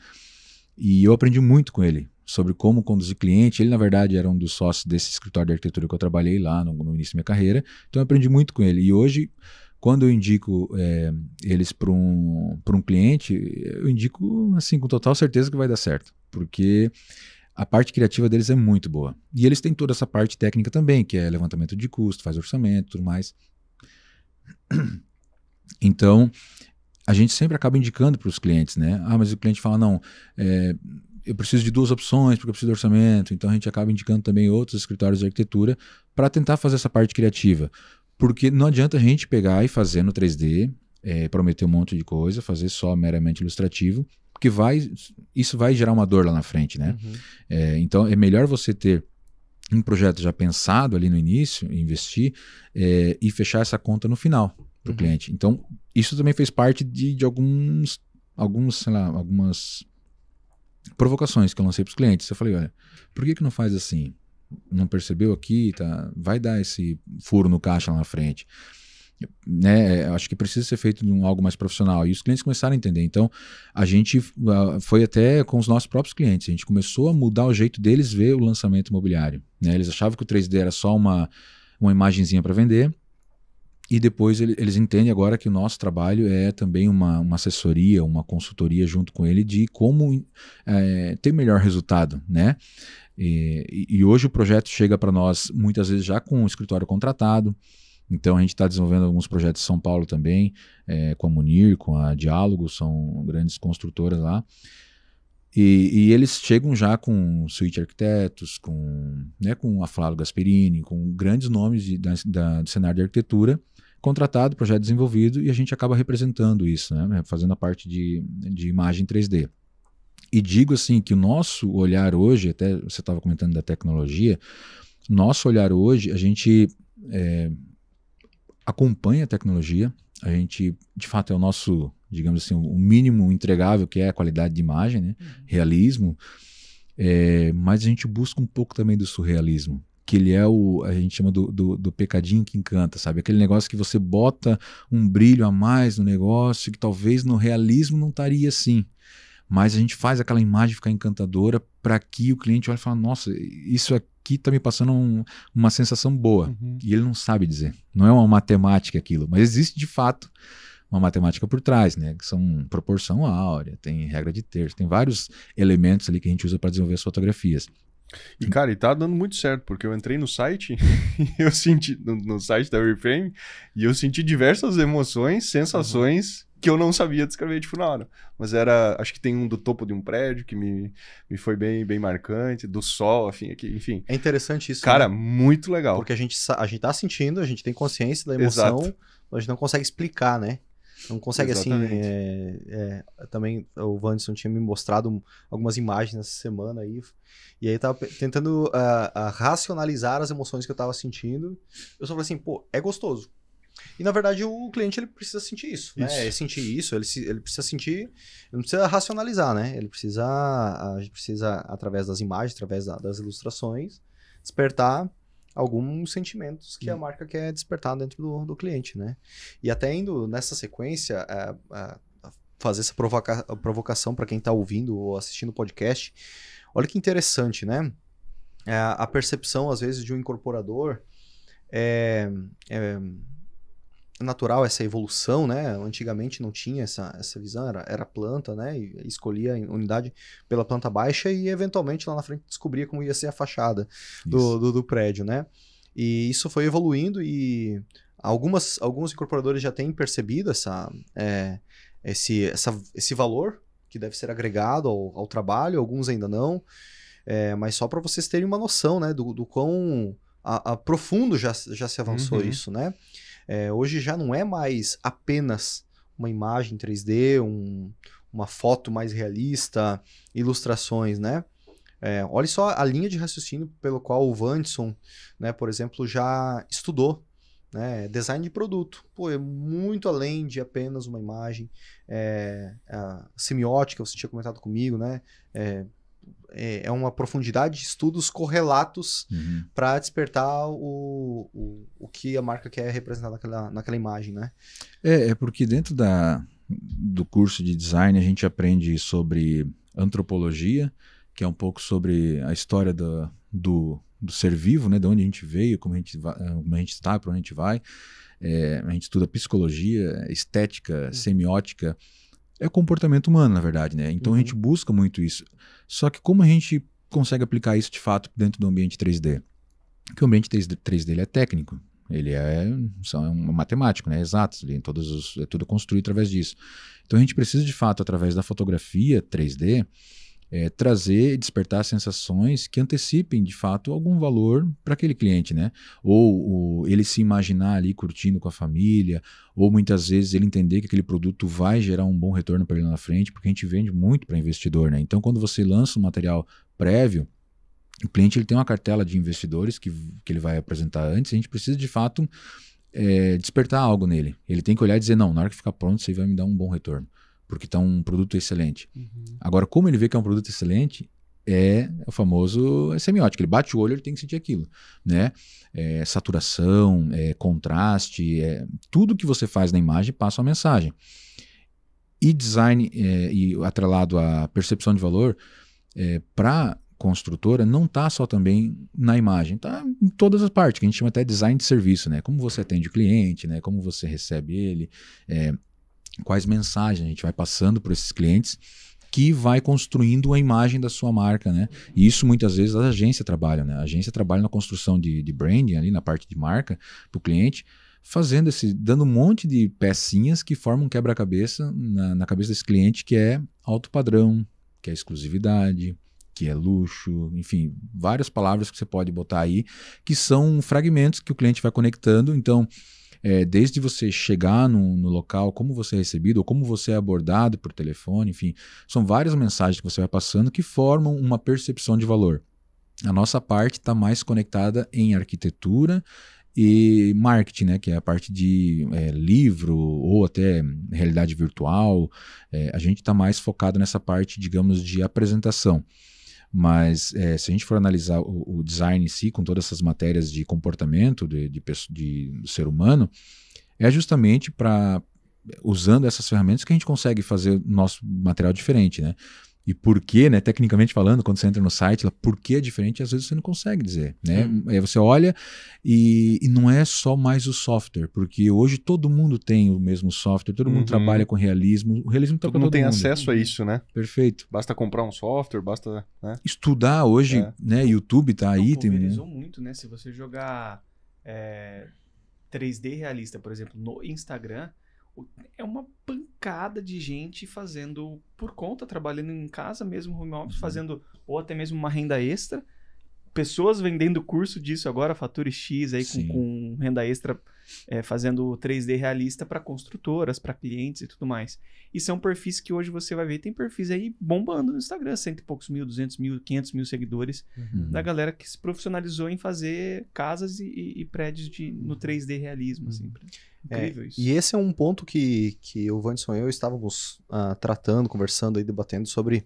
E eu aprendi muito com ele sobre como conduzir cliente. Ele, na verdade, era um dos sócios desse escritório de arquitetura que eu trabalhei lá no, no início da minha carreira. Então, eu aprendi muito com ele. E hoje, quando eu indico é, eles para um, um cliente, eu indico assim com total certeza que vai dar certo, porque a parte criativa deles é muito boa. E eles têm toda essa parte técnica também, que é levantamento de custo, faz orçamento e tudo mais. Então, a gente sempre acaba indicando para os clientes, né? Ah, mas o cliente fala, não, é, eu preciso de duas opções porque eu preciso de orçamento. Então, a gente acaba indicando também outros escritórios de arquitetura para tentar fazer essa parte criativa. Porque não adianta a gente pegar e fazer no 3D, é, prometer um monte de coisa, fazer só meramente ilustrativo porque vai, isso vai gerar uma dor lá na frente, né? Uhum. É, então é melhor você ter um projeto já pensado ali no início, investir é, e fechar essa conta no final para o uhum. cliente. Então isso também fez parte de, de alguns, alguns, sei lá, algumas provocações que eu lancei para os clientes. Eu falei, olha, por que que não faz assim? Não percebeu aqui, tá? Vai dar esse furo no caixa lá na frente né, é, acho que precisa ser feito um, algo mais profissional. E os clientes começaram a entender. Então, a gente uh, foi até com os nossos próprios clientes. A gente começou a mudar o jeito deles ver o lançamento imobiliário. Né? Eles achavam que o 3D era só uma, uma imagenzinha para vender. E depois ele, eles entendem agora que o nosso trabalho é também uma, uma assessoria, uma consultoria junto com ele de como é, ter melhor resultado, né? E, e hoje o projeto chega para nós muitas vezes já com o escritório contratado, então a gente está desenvolvendo alguns projetos em São Paulo também, é, com a Munir, com a Diálogo, são grandes construtoras lá. E, e, eles chegam já com Switch Arquitetos, com, né, com a Flávio Gasperini, com grandes nomes de, da, da, do cenário de arquitetura, contratado, projeto desenvolvido, e a gente acaba representando isso, né, fazendo a parte de, de imagem 3D. E digo assim que o nosso olhar hoje, até você estava comentando da tecnologia, nosso olhar hoje, a gente é, acompanha a tecnologia. A gente, de fato, é o nosso, digamos assim, o mínimo entregável, que é a qualidade de imagem, né? Uhum. realismo. É, mas a gente busca um pouco também do surrealismo, que ele é o, a gente chama do, do, do, pecadinho que encanta, sabe? Aquele negócio que você bota um brilho a mais no negócio, que talvez no realismo não estaria assim. Mas a gente faz aquela imagem ficar encantadora para que o cliente olhe e fale: nossa, isso aqui aqui está me passando um, uma sensação boa. Uhum. E ele não sabe dizer. Não é uma matemática aquilo, mas existe de fato uma matemática por trás, né? Que são proporção áurea, tem regra de terço, tem vários elementos ali que a gente usa para desenvolver as fotografias. E, cara, e tá dando muito certo, porque eu entrei no site, eu senti, no, no, site da Reframe, e eu senti diversas emoções, sensações que eu não sabia descrever, tipo, na hora. Mas era, acho que tem um do topo de um prédio que me, me foi bem, bem marcante, do sol, enfim, assim, aqui, enfim. É interessante isso. Cara, né? muito legal. Porque a gente, a gente tá sentindo, a gente tem consciência da emoção, Exato. mas a gente não consegue explicar, né? Não consegue assim, Exatamente. assim. É, é, também o Wanderson tinha me mostrado algumas imagens essa semana aí. E aí eu tava tentando uh, uh, racionalizar as emoções que eu tava sentindo. Eu só falei assim, pô, é gostoso. E na verdade o cliente ele precisa sentir isso, né? isso. né? Ele sentir isso, ele, ele precisa sentir, ele não precisa racionalizar, né? Ele precisa, a gente precisa através das imagens, através da, das ilustrações, despertar alguns sentimentos que Sim. a hum. marca quer despertar dentro do, do, cliente, né? E até indo nessa sequência, é, é, fazer essa provoca provocação para quem está ouvindo ou assistindo o podcast, olha que interessante, né? É, a percepção às vezes de um incorporador é, é natural essa evolução, né? Antigamente não tinha essa, essa visão, era, era planta, né? E escolhia a unidade pela planta baixa e eventualmente lá na frente descobria como ia ser a fachada do, do, do, prédio, né? E isso foi evoluindo e algumas, alguns incorporadores já têm percebido essa, é, esse, essa, esse valor que deve ser agregado ao, ao trabalho, alguns ainda não, é, mas só para vocês terem uma noção, né? Do, do quão a, a profundo já, já se avançou uhum. isso, né? É, hoje já não é mais apenas uma imagem 3D, um, uma foto mais realista, ilustrações, né? É, olha só a linha de raciocínio pelo qual o Vanson, né, por exemplo, já estudou né, design de produto. Pô, é muito além de apenas uma imagem é, semiótica, você tinha comentado comigo, né? É, é, é uma profundidade de estudos correlatos uhum. para despertar o, o, o que a marca quer representar naquela, naquela imagem, né? É, é porque dentro da, do curso de design a gente aprende sobre antropologia, que é um pouco sobre a história do, do, do ser vivo, né? De onde a gente veio, como a gente, vai, eh, como a gente está, para onde a gente vai. É, a gente estuda psicologia, estética, uhum. semiótica. É comportamento humano, na verdade, né? Então uhum. a gente uhum. busca muito isso. Só que como a gente consegue aplicar isso de fato dentro do ambiente 3D? Porque o ambiente 3D, é técnico, ele é, são, é um matemático, né? Exato, ele, todos os, é tudo construído através disso. Então a gente precisa de fato, através da fotografia 3D, é, trazer, despertar sensações que antecipem de fato algum valor para aquele cliente, né? Ou, ou, ele se imaginar ali curtindo com a família, ou muitas vezes ele entender que aquele produto vai gerar um bom retorno para ele na frente, porque a gente vende muito para investidor, né? Então, quando você lança um material prévio, o cliente ele tem uma cartela de investidores que, que ele vai apresentar antes, a gente precisa de fato é, despertar algo nele. Ele tem que olhar e dizer: não, na hora que ficar pronto, você vai me dar um bom retorno porque está um produto excelente. Uhum. Agora, como ele vê que é um produto excelente, é o famoso é semiótico. Ele bate o olho, ele tem que sentir aquilo, né? É, saturação, é, contraste, é, tudo que você faz na imagem passa uma mensagem. E design é, e atrelado à percepção de valor é, para construtora não está só também na imagem, está em todas as partes, que a gente chama até design de serviço, né? Como você atende o cliente, né? Como você recebe ele, quais mensagens a gente vai passando para esses clientes que vai construindo a imagem da sua marca, né? E isso muitas vezes a agência trabalha, né? A agência trabalha na construção de, de branding ali na parte de marca para o cliente, fazendo esse, dando um monte de pecinhas que formam um quebra-cabeça na, na cabeça desse cliente que é alto padrão, que é exclusividade, que é luxo, enfim, várias palavras que você pode botar aí que são fragmentos que o cliente vai conectando. Então é, desde você chegar no, no, local, como você é recebido, ou como você é abordado por telefone, enfim, são várias mensagens que você vai passando que formam uma percepção de valor. A nossa parte está mais conectada em arquitetura e marketing, né, que é a parte de é, livro ou até realidade virtual. É, a gente está mais focado nessa parte, digamos, de apresentação. Mas é, se a gente for analisar o, o, design em si, com todas essas matérias de comportamento de, de, de, do ser humano, é justamente para usando essas ferramentas que a gente consegue fazer nosso material diferente, né? e por que, né? Tecnicamente falando, quando você entra no site, por que é diferente, às vezes você não consegue dizer, né? Hum. Aí você olha e, e, não é só mais o software, porque hoje todo mundo tem o mesmo software, todo uhum. mundo trabalha com realismo, o realismo está todo, todo mundo tem acesso a isso, né? Perfeito. Basta comprar um software, basta né? estudar hoje, é. né? YouTube tá aí, tem muito, né? Se você jogar é, 3D realista, por exemplo, no Instagram é uma pancada de gente fazendo por conta, trabalhando em casa mesmo, home office, uhum. fazendo ou até mesmo uma renda extra pessoas vendendo curso disso agora, Fature X aí com, com, renda extra, é, fazendo 3D realista para construtoras, para clientes e tudo mais. E são perfis que hoje você vai ver, tem perfis aí bombando no Instagram, cento e poucos mil, duzentos mil, quinhentos mil seguidores uhum. da galera que se profissionalizou em fazer casas e, e, prédios de, no 3D realismo, assim. uhum. assim. Incrível é, isso. E esse é um ponto que, que o Wanderson e eu estávamos uh, tratando, conversando e debatendo sobre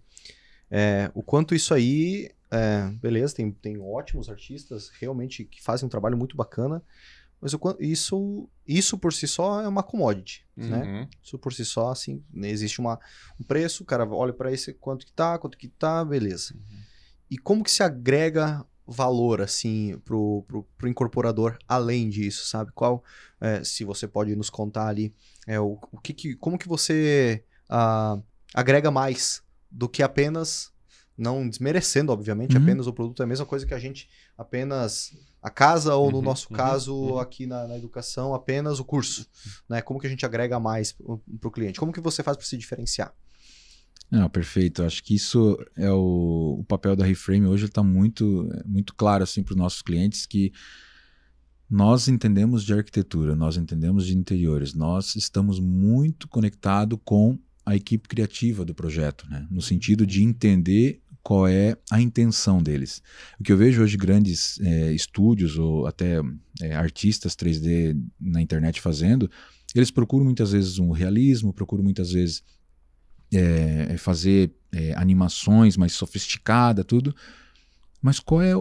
é, o quanto isso aí é, beleza, tem, tem ótimos artistas realmente que fazem um trabalho muito bacana, mas eu, isso, isso por si só é uma commodity, né? uhum. né? Isso por si só, assim, né, existe uma, um preço, o cara olha para esse quanto que tá, quanto que tá, beleza. Uhum. E como que se agrega valor, assim, pro, pro, pro incorporador além disso, sabe? Qual, é, se você pode nos contar ali, é, o, o que, que como que você ah, agrega mais do que apenas não desmerecendo, obviamente, uhum. apenas o produto é a mesma coisa que a gente apenas a casa ou uhum, no nosso uhum, caso uhum. aqui na, na, educação apenas o curso, uhum. né? Como que a gente agrega mais para o cliente? Como que você faz para se diferenciar? Não, perfeito. Acho que isso é o, o papel da Reframe hoje está muito muito claro assim para os nossos clientes que nós entendemos de arquitetura, nós entendemos de interiores, nós estamos muito conectado com a equipe criativa do projeto, né? no sentido de entender qual é a intenção deles. O que eu vejo hoje grandes é, estúdios ou até é, artistas 3D na internet fazendo, eles procuram muitas vezes um realismo, procuram muitas vezes é, é fazer é, animações mais sofisticada, tudo. Mas qual é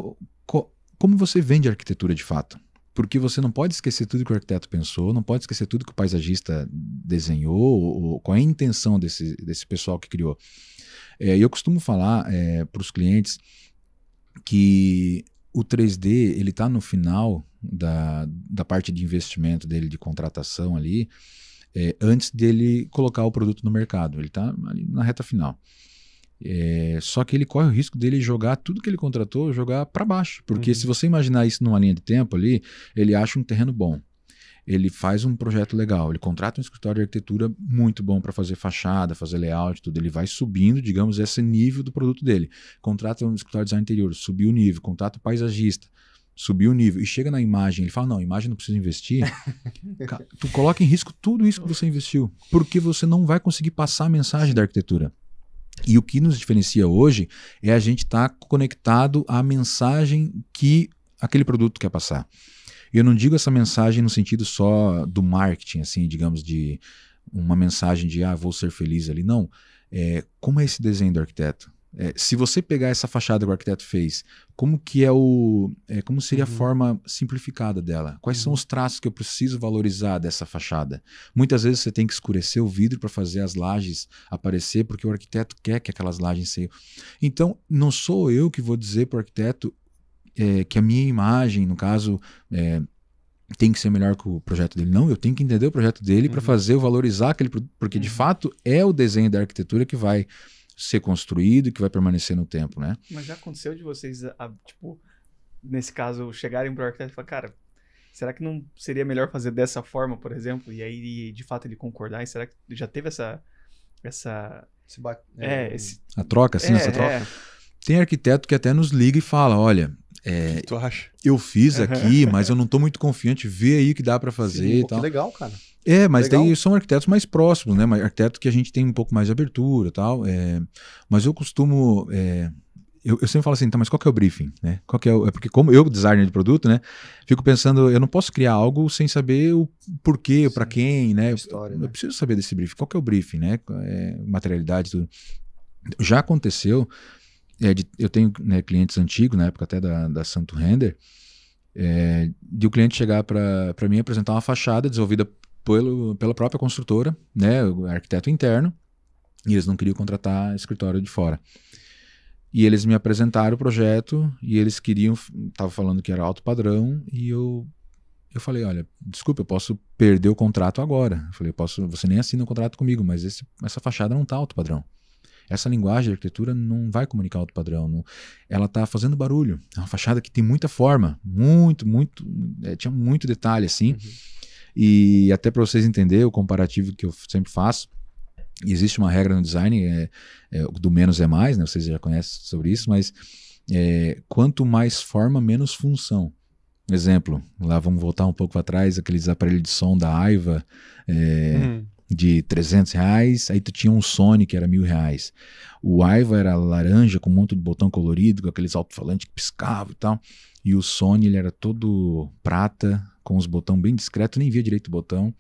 qual, como você vende arquitetura de fato? Porque você não pode esquecer tudo que o arquiteto pensou, não pode esquecer tudo que o paisagista desenhou, ou, ou qual é a intenção desse, desse pessoal que criou. É, eu costumo falar é, para os clientes que o 3D ele está no final da, da parte de investimento dele, de contratação ali, é, antes dele colocar o produto no mercado. Ele está na reta final. É, só que ele corre o risco dele jogar tudo que ele contratou, jogar para baixo. Porque uhum. se você imaginar isso numa linha de tempo ali, ele acha um terreno bom ele faz um projeto legal, ele contrata um escritório de arquitetura muito bom para fazer fachada, fazer layout, tudo. Ele vai subindo, digamos, esse nível do produto dele. Contrata um escritório de design interior, subiu o nível, contrata o paisagista, subiu o nível e chega na imagem, ele fala: "Não, imagem não precisa investir". tu coloca em risco tudo isso que você investiu, porque você não vai conseguir passar a mensagem da arquitetura. E o que nos diferencia hoje é a gente estar tá conectado à mensagem que aquele produto quer passar. Eu não digo essa mensagem no sentido só do marketing, assim, digamos, de uma mensagem de ah, vou ser feliz ali. Não. É, como é esse desenho do arquiteto? É, se você pegar essa fachada que o arquiteto fez, como que é o. É, como seria uhum. a forma simplificada dela? Quais uhum. são os traços que eu preciso valorizar dessa fachada? Muitas vezes você tem que escurecer o vidro para fazer as lajes aparecer, porque o arquiteto quer que aquelas lajes sejam. Então, não sou eu que vou dizer para o arquiteto é, que a minha imagem, no caso, é, tem que ser melhor que o projeto dele. Não, eu tenho que entender o projeto dele uhum. para fazer eu valorizar aquele porque uhum. de fato é o desenho da arquitetura que vai ser construído e que vai permanecer no tempo, né? Mas já aconteceu de vocês, a, a, tipo, nesse caso, chegarem para o arquiteto e falar, cara, será que não seria melhor fazer dessa forma, por exemplo? E aí, de fato, ele concordar? E será que já teve essa... essa esse ba... É, é, esse... A troca, assim é, essa troca? É. Tem arquiteto que até nos liga e fala, olha é, tu acha? Eu fiz aqui, mas eu não estou muito confiante. Vê aí o que dá para fazer Sim, tal. Que legal, cara. É, mas legal. daí são arquitetos mais próximos, né? Arquiteto que a gente tem um pouco mais de abertura tal. É, mas eu costumo. É, eu, eu, sempre falo assim, tá, mas qual que é o briefing, né? Qual que é, o, é porque como eu, designer de produto, né, fico pensando, eu não posso criar algo sem saber o porquê, para quem, né? História, eu, né? eu, preciso saber desse briefing. Qual que é o briefing, né? É, materialidade, tudo. Já aconteceu é, de, eu tenho né, clientes antigos, na época até da, da Santo Render, é, de o cliente chegar para mim apresentar uma fachada desenvolvida pelo, pela própria construtora, né, o arquiteto interno, e eles não queriam contratar escritório de fora. E eles me apresentaram o projeto e eles queriam, estavam falando que era alto padrão, e eu eu falei, olha, desculpa, eu posso perder o contrato agora. Eu falei, eu posso, você nem assina o contrato comigo, mas esse, essa fachada não tá alto padrão. Essa linguagem de arquitetura não vai comunicar outro padrão. Não, ela está fazendo barulho. É uma fachada que tem muita forma, muito, muito. É, tinha muito detalhe assim. Uhum. E até para vocês entenderem o comparativo que eu sempre faço, existe uma regra no design, é, é, do menos é mais, né? vocês já conhecem sobre isso, mas é, quanto mais forma, menos função. Exemplo, lá vamos voltar um pouco atrás aqueles aparelhos de som da Aiva, é, uhum de 300 reais, aí tu tinha um Sony que era mil reais. O Aiva era laranja com um monte de botão colorido, com aqueles alto-falantes que piscavam e tal. E o Sony ele era todo prata, com os botões bem discreto, nem via direito o botão.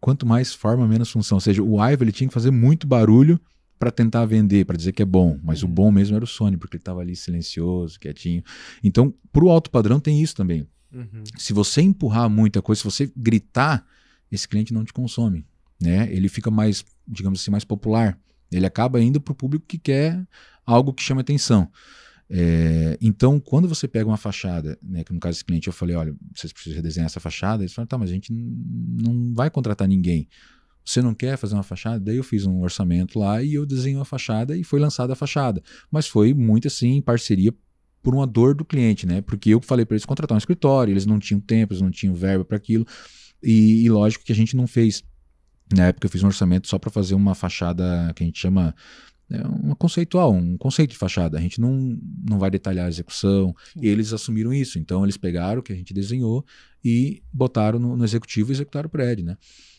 Quanto mais forma, menos função. Ou seja, o Aiva ele tinha que fazer muito barulho para tentar vender, para dizer que é bom, mas o uhum. bom mesmo era o Sony, porque ele estava ali silencioso, quietinho. Então, para o alto padrão tem isso também. Uhum. Se você empurrar muita coisa, se você gritar, esse cliente não te consome, né? Ele fica mais, digamos assim, mais popular. Ele acaba indo para o público que quer algo que chame atenção. É, então, quando você pega uma fachada, né, que no caso desse cliente eu falei, olha, vocês precisam redesenhar essa fachada, eles falaram, tá, mas a gente não vai contratar ninguém. Você não quer fazer uma fachada? Daí eu fiz um orçamento lá e eu desenhei a fachada e foi lançada a fachada. Mas foi muito assim, parceria por uma dor do cliente, né? Porque eu falei para eles contratar um escritório, eles não tinham tempo, eles não tinham verba para aquilo. E, e lógico que a gente não fez. Na né, época eu fiz um orçamento só para fazer uma fachada que a gente chama é uma conceitual, um conceito de fachada. A gente não, não vai detalhar a execução. Sim. E eles assumiram isso. Então, eles pegaram o que a gente desenhou e botaram no, no executivo e executaram o prédio, né?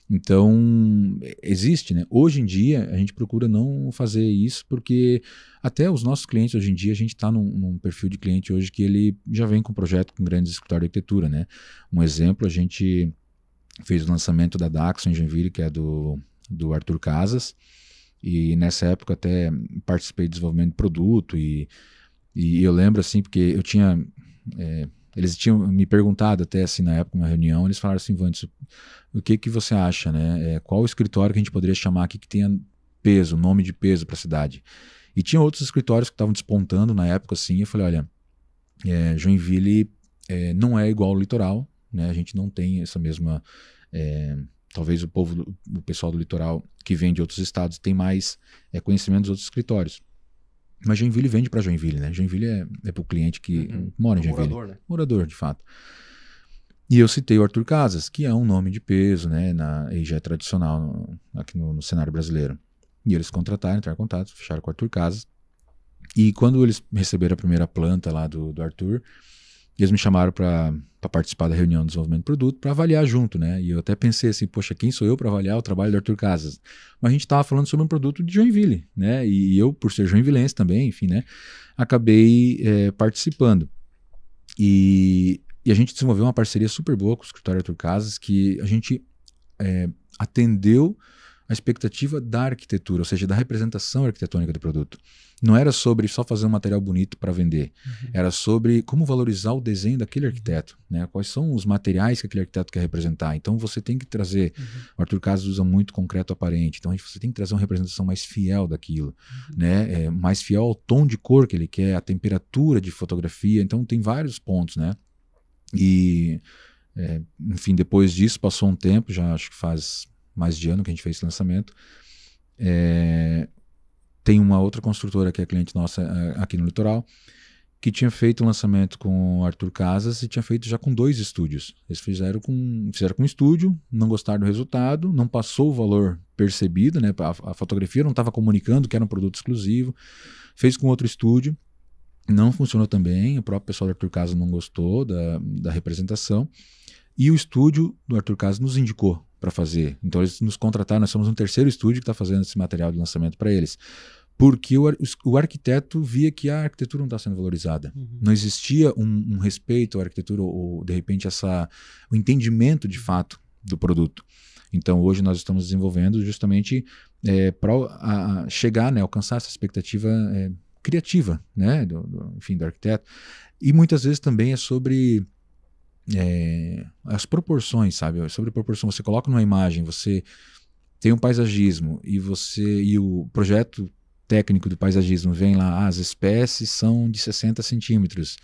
Então, existe, né? Hoje em dia, a gente procura não fazer isso, porque até os nossos clientes, hoje em dia, a gente está num, num, perfil de cliente hoje que ele já vem com projeto com grandes escritórios de arquitetura, né? Um exemplo, a gente Fiz o lançamento da Daxo em Joinville, que é do, do Arthur Casas. E nessa época até participei do desenvolvimento de produto e, e eu lembro assim, porque eu tinha... É, eles tinham me perguntado até assim na época, uma reunião, eles falaram assim, Vantes, o que que você acha, né? É, qual escritório que a gente poderia chamar aqui que tenha peso, nome de peso para a cidade? E tinha outros escritórios que estavam despontando na época, assim, eu falei, olha, é, Joinville é, não é igual ao litoral, né? A gente não tem essa mesma. É, talvez o povo, o pessoal do litoral que vem de outros estados tem mais é, conhecimento dos outros escritórios. Mas Joinville vende para Joinville, né? Joinville é, é para o cliente que uhum. mora em Joinville. Morador, né? Morador, de fato. E eu citei o Arthur Casas, que é um nome de peso, né? Na, e já é tradicional no, aqui no, no, cenário brasileiro. E eles contrataram, entraram em contato, fecharam com o Arthur Casas. E quando eles receberam a primeira planta lá do, do Arthur, eles me chamaram para participar da reunião de desenvolvimento do produto, para avaliar junto, né? E eu até pensei assim, poxa, quem sou eu para avaliar o trabalho do Arthur Casas? Mas a gente estava falando sobre um produto de Joinville, né? E eu, por ser joinvilense também, enfim, né? Acabei é, participando. E, e, a gente desenvolveu uma parceria super boa com o escritório Arthur Casas, que a gente é, atendeu a expectativa da arquitetura, ou seja, da representação arquitetônica do produto. Não era sobre só fazer um material bonito para vender, uhum. era sobre como valorizar o desenho daquele uhum. arquiteto, né? quais são os materiais que aquele arquiteto quer representar. Então você tem que trazer. Uhum. O Arthur Casas usa muito concreto aparente, então você tem que trazer uma representação mais fiel daquilo, uhum. né? É, mais fiel ao tom de cor que ele quer, a temperatura de fotografia. Então tem vários pontos, né? E. É, enfim, depois disso passou um tempo, já acho que faz mais de ano que a gente fez esse lançamento. É, tem uma outra construtora que é cliente nossa é, aqui no litoral, que tinha feito o um lançamento com o Arthur Casas e tinha feito já com dois estúdios. Eles fizeram com, fizeram com um estúdio, não gostaram do resultado, não passou o valor percebido, né? A, a fotografia não estava comunicando que era um produto exclusivo. Fez com outro estúdio, não funcionou também. O próprio pessoal do Arthur Casas não gostou da, da representação. E o estúdio do Arthur Casas nos indicou para fazer. Então eles nos contrataram, nós somos um terceiro estúdio que está fazendo esse material de lançamento para eles. Porque o, o, arquiteto via que a arquitetura não está sendo valorizada. Uhum. Não existia um, um, respeito à arquitetura ou, de repente, essa, o entendimento de fato do produto. Então, hoje nós estamos desenvolvendo justamente é, para chegar, né, alcançar essa expectativa é, criativa, né, do, do, enfim, do arquiteto. E muitas vezes também é sobre é, as proporções, sabe? Sobre proporção, você coloca numa imagem, você tem um paisagismo e você e o projeto técnico do paisagismo vem lá, ah, as espécies são de 60 centímetros.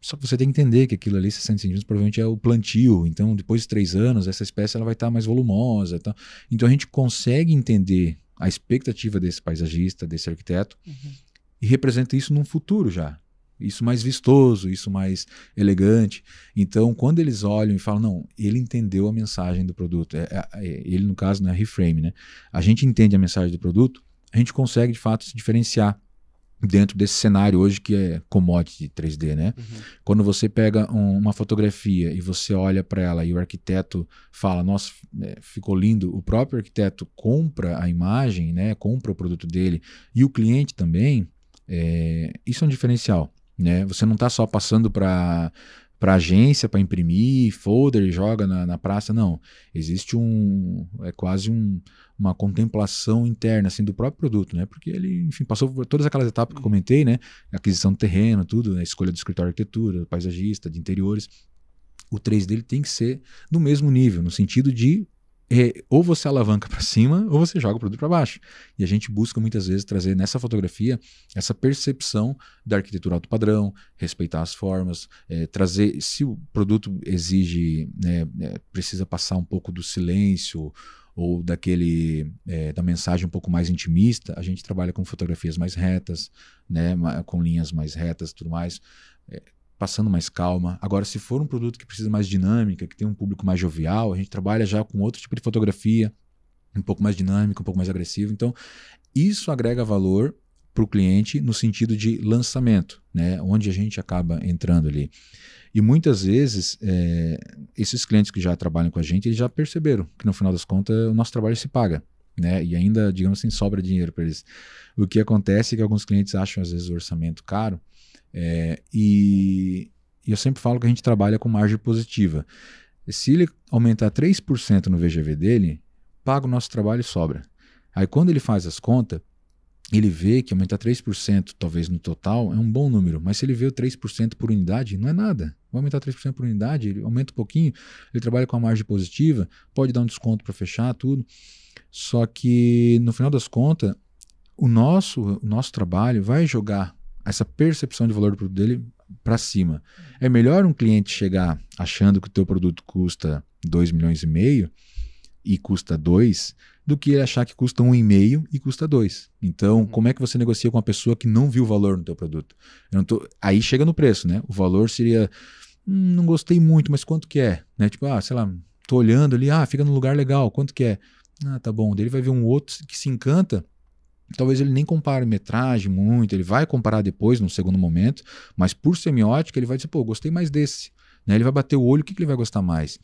Só que você tem que entender que aquilo ali, 60 centímetros, provavelmente é o plantio. Então, depois de três anos, essa espécie ela vai estar tá mais volumosa. Tá? Então, a gente consegue entender a expectativa desse paisagista, desse arquiteto, uhum. e representa isso num futuro já isso mais vistoso, isso mais elegante. Então, quando eles olham e falam, não, ele entendeu a mensagem do produto, é, é, é ele no caso, na né, reframe, né? A gente entende a mensagem do produto, a gente consegue de fato se diferenciar dentro desse cenário hoje que é commodity 3D, né? Uhum. Quando você pega um, uma fotografia e você olha para ela e o arquiteto fala, nossa, é, ficou lindo, o próprio arquiteto compra a imagem, né? Compra o produto dele e o cliente também, é, isso é um diferencial. Né? Você não está só passando para para agência para imprimir folder e joga na, na, praça não existe um é quase um, uma contemplação interna assim do próprio produto né porque ele enfim passou por todas aquelas etapas que eu uhum. comentei né aquisição do terreno tudo né? escolha do escritório de arquitetura paisagista de interiores o 3 dele tem que ser no mesmo nível no sentido de é, ou você alavanca para cima ou você joga o produto para baixo. E a gente busca muitas vezes trazer nessa fotografia essa percepção da arquitetura alto padrão, respeitar as formas, é, trazer se o produto exige, né, é, precisa passar um pouco do silêncio ou daquele é, da mensagem um pouco mais intimista, a gente trabalha com fotografias mais retas, né, com linhas mais retas, tudo mais. É, passando mais calma. Agora, se for um produto que precisa mais dinâmica, que tem um público mais jovial, a gente trabalha já com outro tipo de fotografia, um pouco mais dinâmica, um pouco mais agressiva. Então, isso agrega valor para o cliente no sentido de lançamento, né? onde a gente acaba entrando ali. E muitas vezes, é, esses clientes que já trabalham com a gente, eles já perceberam que no final das contas o nosso trabalho se paga. Né? E ainda, digamos assim, sobra dinheiro para eles. O que acontece é que alguns clientes acham às vezes o orçamento caro é, e, eu sempre falo que a gente trabalha com margem positiva. Se ele aumentar 3% no VGV dele, paga o nosso trabalho e sobra. Aí quando ele faz as contas, ele vê que aumentar 3% talvez no total é um bom número, mas se ele vê o 3% por unidade, não é nada. Vai aumentar 3% por unidade, ele aumenta um pouquinho, ele trabalha com a margem positiva, pode dar um desconto para fechar tudo. Só que no final das contas, o nosso, o nosso trabalho vai jogar essa percepção de valor do produto dele para cima. É melhor um cliente chegar achando que o teu produto custa 2 milhões e meio e custa 2 do que ele achar que custa 1,5 um e, meio e custa 2. Então, uhum. como é que você negocia com uma pessoa que não viu o valor no teu produto? Tô... Aí chega no preço, né? O valor seria, hum, não gostei muito, mas quanto que é? Né? Tipo, ah, sei lá, tô olhando ali, ah, fica num lugar legal, quanto que é? Ah, tá bom. Daí ele vai ver um outro que se encanta Talvez ele nem compare metragem muito, ele vai comparar depois, num segundo momento, mas por semiótica ele vai dizer, pô, gostei mais desse. Né? Ele vai bater o olho, o que, que ele vai gostar mais?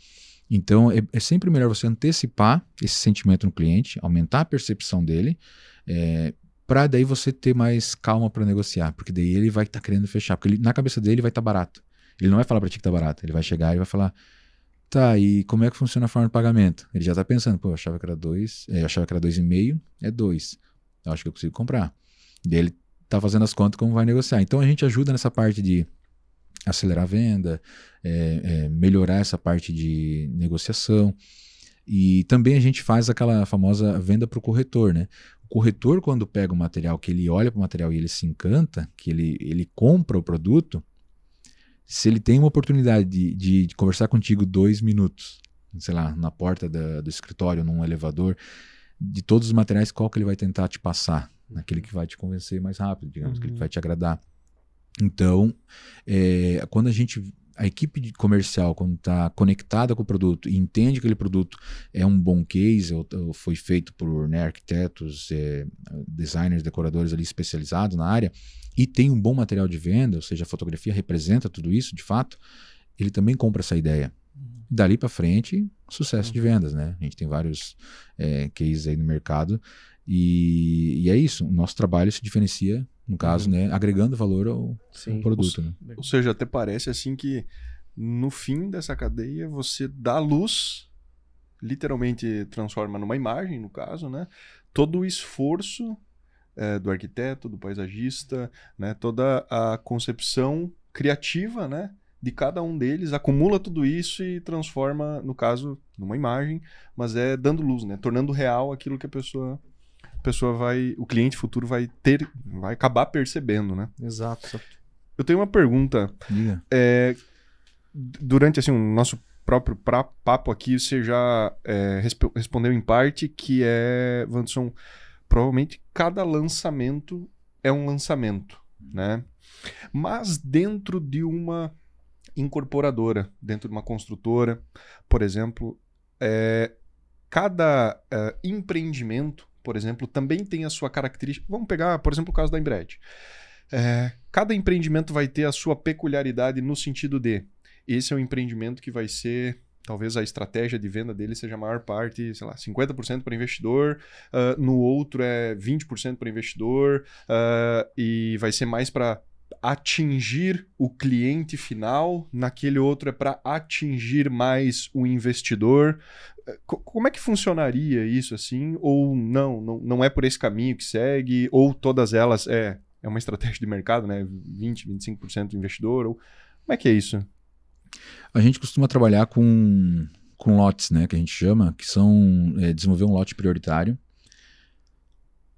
Então, é, é, sempre melhor você antecipar esse sentimento no cliente, aumentar a percepção dele, é, para daí você ter mais calma para negociar, porque daí ele vai estar tá querendo fechar, porque ele, na cabeça dele vai estar tá barato. Ele não vai falar para ti que tá barato, ele vai chegar e vai falar, tá, e como é que funciona a forma de pagamento? Ele já está pensando, pô, eu achava que era dois, é, eu achava que era dois e meio, é dois eu acho que eu consigo comprar. E ele está fazendo as contas como vai negociar. Então a gente ajuda nessa parte de acelerar a venda, é, é, melhorar essa parte de negociação. E também a gente faz aquela famosa venda para o corretor, né? O corretor, quando pega o material, que ele olha para o material e ele se encanta, que ele, ele compra o produto, se ele tem uma oportunidade de, de, de conversar contigo dois minutos, sei lá, na porta da, do escritório, num elevador, de todos os materiais, qual que ele vai tentar te passar? Naquele que vai te convencer mais rápido, digamos, uhum. aquele que vai te agradar. Então, é, quando a gente a equipe comercial, quando está conectada com o produto e entende que aquele produto é um bom case, ou, ou foi feito por né, arquitetos, é, designers, decoradores ali especializados na área, e tem um bom material de venda, ou seja, a fotografia representa tudo isso de fato, ele também compra essa ideia. Dali para frente, sucesso de uhum. vendas, né? A gente tem vários é, cases aí no mercado. E, e, é isso, o nosso trabalho se diferencia, no caso, uhum. né? Agregando valor ao, ao produto. Ou, né? ou seja, até parece assim que no fim dessa cadeia você dá luz, literalmente transforma numa imagem, no caso, né? Todo o esforço é, do arquiteto, do paisagista, né? Toda a concepção criativa, né? de cada um deles, acumula tudo isso e transforma, no caso, numa imagem, mas é dando luz, né? Tornando real aquilo que a pessoa a pessoa vai, o cliente futuro vai ter, vai acabar percebendo, né? Exato. Eu tenho uma pergunta. É, durante assim o nosso próprio pra, papo aqui, você já é, resp respondeu em parte que é, Vanderson, provavelmente cada lançamento é um lançamento, né? Mas dentro de uma incorporadora, dentro de uma construtora, por exemplo, é, cada é, empreendimento, por exemplo, também tem a sua característica. Vamos pegar, por exemplo, o caso da Embred. É, cada empreendimento vai ter a sua peculiaridade no sentido de esse é o empreendimento que vai ser talvez a estratégia de venda dele seja a maior parte, sei lá, 50% para investidor, uh, no outro é 20% para investidor, uh, e vai ser mais para atingir o cliente final, naquele outro é para atingir mais o investidor. Eh, como é que funcionaria isso assim? Ou não, não, não é por esse caminho que segue, ou todas elas é, é uma estratégia de mercado, né? 20, 25% do investidor, ou como é que é isso? A gente costuma trabalhar com, com lotes, né? Que a gente chama, que são é, desenvolver um lote prioritário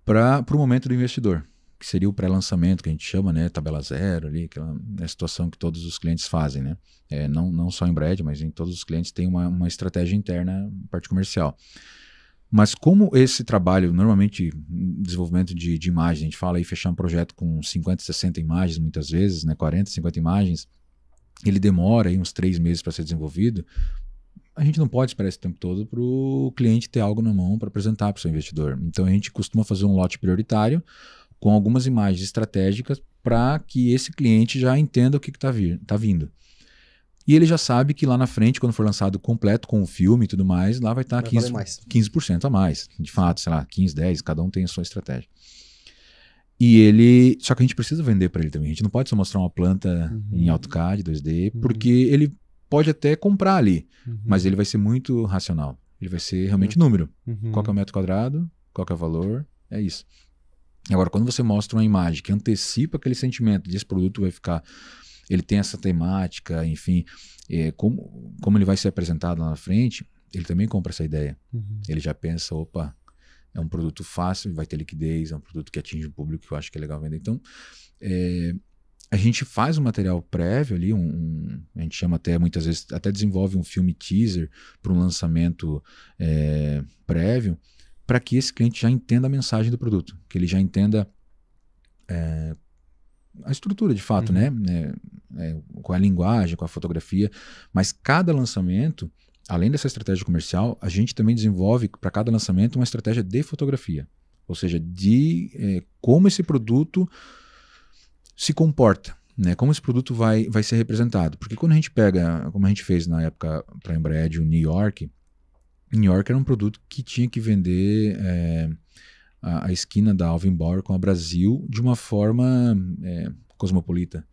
para o momento do investidor que seria o pré-lançamento, que a gente chama, né? Tabela zero ali, aquela é situação que todos os clientes fazem, né? É, não, não só em Brad, mas em todos os clientes tem uma, uma estratégia interna, parte comercial. Mas como esse trabalho, normalmente, desenvolvimento de, de imagens a gente fala aí fechar um projeto com 50, 60 imagens, muitas vezes, né? 40, 50 imagens, ele demora aí uns três meses para ser desenvolvido. A gente não pode esperar esse tempo todo para o cliente ter algo na mão para apresentar para o seu investidor. Então a gente costuma fazer um lote prioritário, com algumas imagens estratégicas para que esse cliente já entenda o que está tá vindo. E ele já sabe que lá na frente, quando for lançado completo com o filme e tudo mais, lá vai estar tá 15%, mais. 15 a mais. De fato, sei lá, 15, 10, cada um tem a sua estratégia. E ele. Só que a gente precisa vender para ele também. A gente não pode só mostrar uma planta uhum. em AutoCAD 2D, uhum. porque ele pode até comprar ali, uhum. mas ele vai ser muito racional. Ele vai ser realmente uhum. número. Uhum. Qual é o metro quadrado, qual é o valor, é isso. Agora, quando você mostra uma imagem que antecipa aquele sentimento de esse produto vai ficar, ele tem essa temática, enfim, é, como, como ele vai ser apresentado lá na frente, ele também compra essa ideia. Uhum. Ele já pensa, opa, é um produto fácil, vai ter liquidez, é um produto que atinge o público, que eu acho que é legal vender. Então, é, a gente faz um material prévio ali, um, um, a gente chama até muitas vezes, até desenvolve um filme teaser para um lançamento é, prévio, para que esse cliente já entenda a mensagem do produto, que ele já entenda é, a estrutura de fato, uhum. né? É, é, com é a linguagem, com é a fotografia. Mas cada lançamento, além dessa estratégia comercial, a gente também desenvolve para cada lançamento uma estratégia de fotografia, ou seja, de é, como esse produto se comporta. Né, como esse produto vai, vai ser representado? Porque quando a gente pega, como a gente fez na época para a Embraer de New York, New York era um produto que tinha que vender é, a, a, esquina da Alvin Bauer com a Brasil de uma forma é, cosmopolita.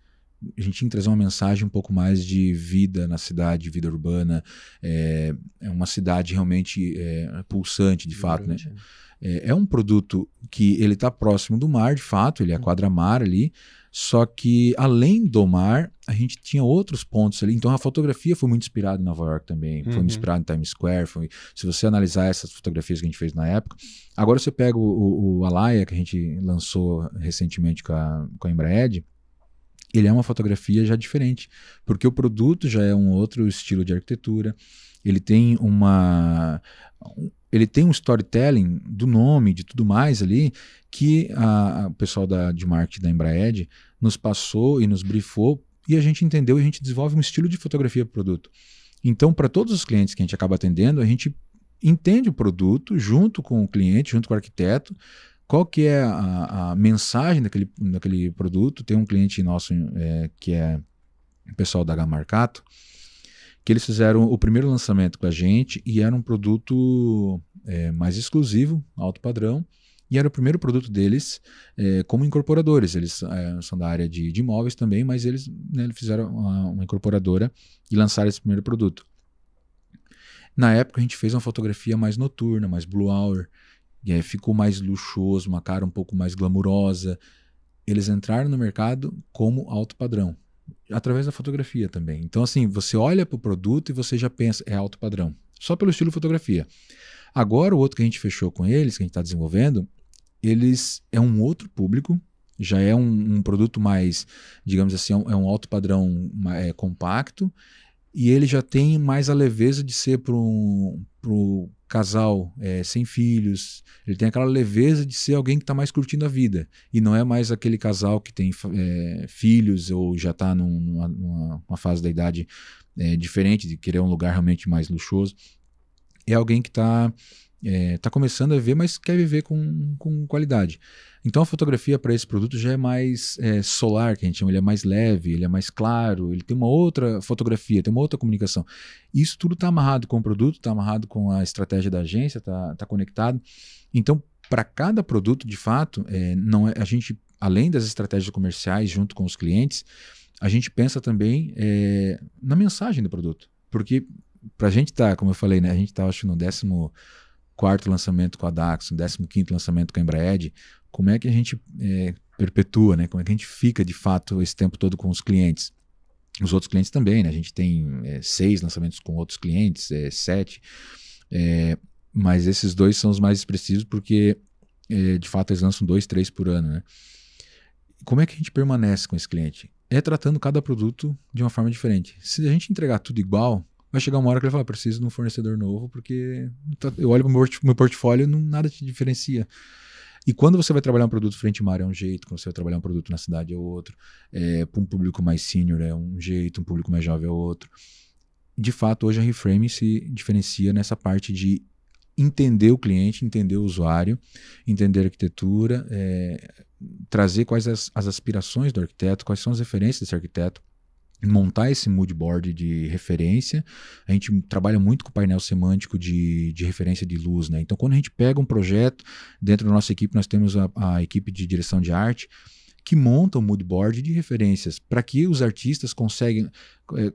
A gente tinha que trazer uma mensagem um pouco mais de vida na cidade, vida urbana. É, é uma cidade realmente é, pulsante, de fato. né? É. É, é, um produto que ele está próximo do mar, de fato, ele é a hum. quadra mar ali, só que além do mar, a gente tinha outros pontos ali. Então a fotografia foi muito inspirada em Nova York também, uhum. foi inspirada em Times Square. Foi... Se você analisar essas fotografias que a gente fez na época, agora você pega o, o, o Alaia, que a gente lançou recentemente com a, com a Embraed, ele é uma fotografia já diferente, porque o produto já é um outro estilo de arquitetura. Ele tem uma ele tem um storytelling do nome, de tudo mais ali, que o pessoal da, de marketing da Embraed nos passou e nos briefou e a gente entendeu e a gente desenvolve um estilo de fotografia para produto. Então, para todos os clientes que a gente acaba atendendo, a gente entende o produto junto com o cliente, junto com o arquiteto, qual que é a, a mensagem daquele, daquele produto. Tem um cliente nosso é, que é o pessoal da Gamarcato, que eles fizeram o primeiro lançamento com a gente e era um produto é, mais exclusivo, alto padrão, e era o primeiro produto deles é, como incorporadores. Eles é, são da área de, de, imóveis também, mas eles né, fizeram uma, uma incorporadora e lançaram esse primeiro produto. Na época a gente fez uma fotografia mais noturna, mais blue hour, e aí ficou mais luxuoso, uma cara um pouco mais glamurosa. Eles entraram no mercado como alto padrão, através da fotografia também. Então assim, você olha para o produto e você já pensa, é alto padrão, só pelo estilo fotografia. Agora o outro que a gente fechou com eles, que a gente está desenvolvendo, eles é um outro público, já é um, um produto mais, digamos assim, é um, é um alto padrão é, compacto e ele já tem mais a leveza de ser para um pro casal é, sem filhos, ele tem aquela leveza de ser alguém que está mais curtindo a vida e não é mais aquele casal que tem é, filhos ou já está numa, uma fase da idade é, diferente de querer um lugar realmente mais luxuoso, é alguém que está está é, tá começando a ver, mas quer viver com, com qualidade. Então a fotografia para esse produto já é mais é, solar, que a gente chama, ele é mais leve, ele é mais claro, ele tem uma outra fotografia, tem uma outra comunicação. Isso tudo está amarrado com o produto, está amarrado com a estratégia da agência, está tá conectado. Então, para cada produto, de fato, é, não é, a gente, além das estratégias comerciais junto com os clientes, a gente pensa também é, na mensagem do produto. Porque para a gente tá, como eu falei, né, a gente está, acho, no décimo quarto lançamento com a Dax, décimo quinto lançamento com a Embraed, como é que a gente é, perpetua, né? Como é que a gente fica de fato esse tempo todo com os clientes? Os outros clientes também, né? A gente tem é, seis lançamentos com outros clientes, é, sete, é, mas esses dois são os mais expressivos porque é, de fato eles lançam dois, três por ano, né? Como é que a gente permanece com esse cliente? É tratando cada produto de uma forma diferente. Se a gente entregar tudo igual, vai chegar uma hora que ele fala: falar, ah, preciso de um fornecedor novo, porque tá, eu olho para o meu portfólio e nada te diferencia. E quando você vai trabalhar um produto frente mar é um jeito, quando você vai trabalhar um produto na cidade é outro, é, para um público mais sênior é um jeito, um público mais jovem é outro. De fato, hoje a Reframe se diferencia nessa parte de entender o cliente, entender o usuário, entender a arquitetura, é, trazer quais as, as aspirações do arquiteto, quais são as referências desse arquiteto, montar esse mood board de referência. A gente trabalha muito com o painel semântico de, de referência de luz, né? Então, quando a gente pega um projeto, dentro da nossa equipe, nós temos a, a equipe de direção de arte que monta um mood board de referências para que os artistas conseguem... É,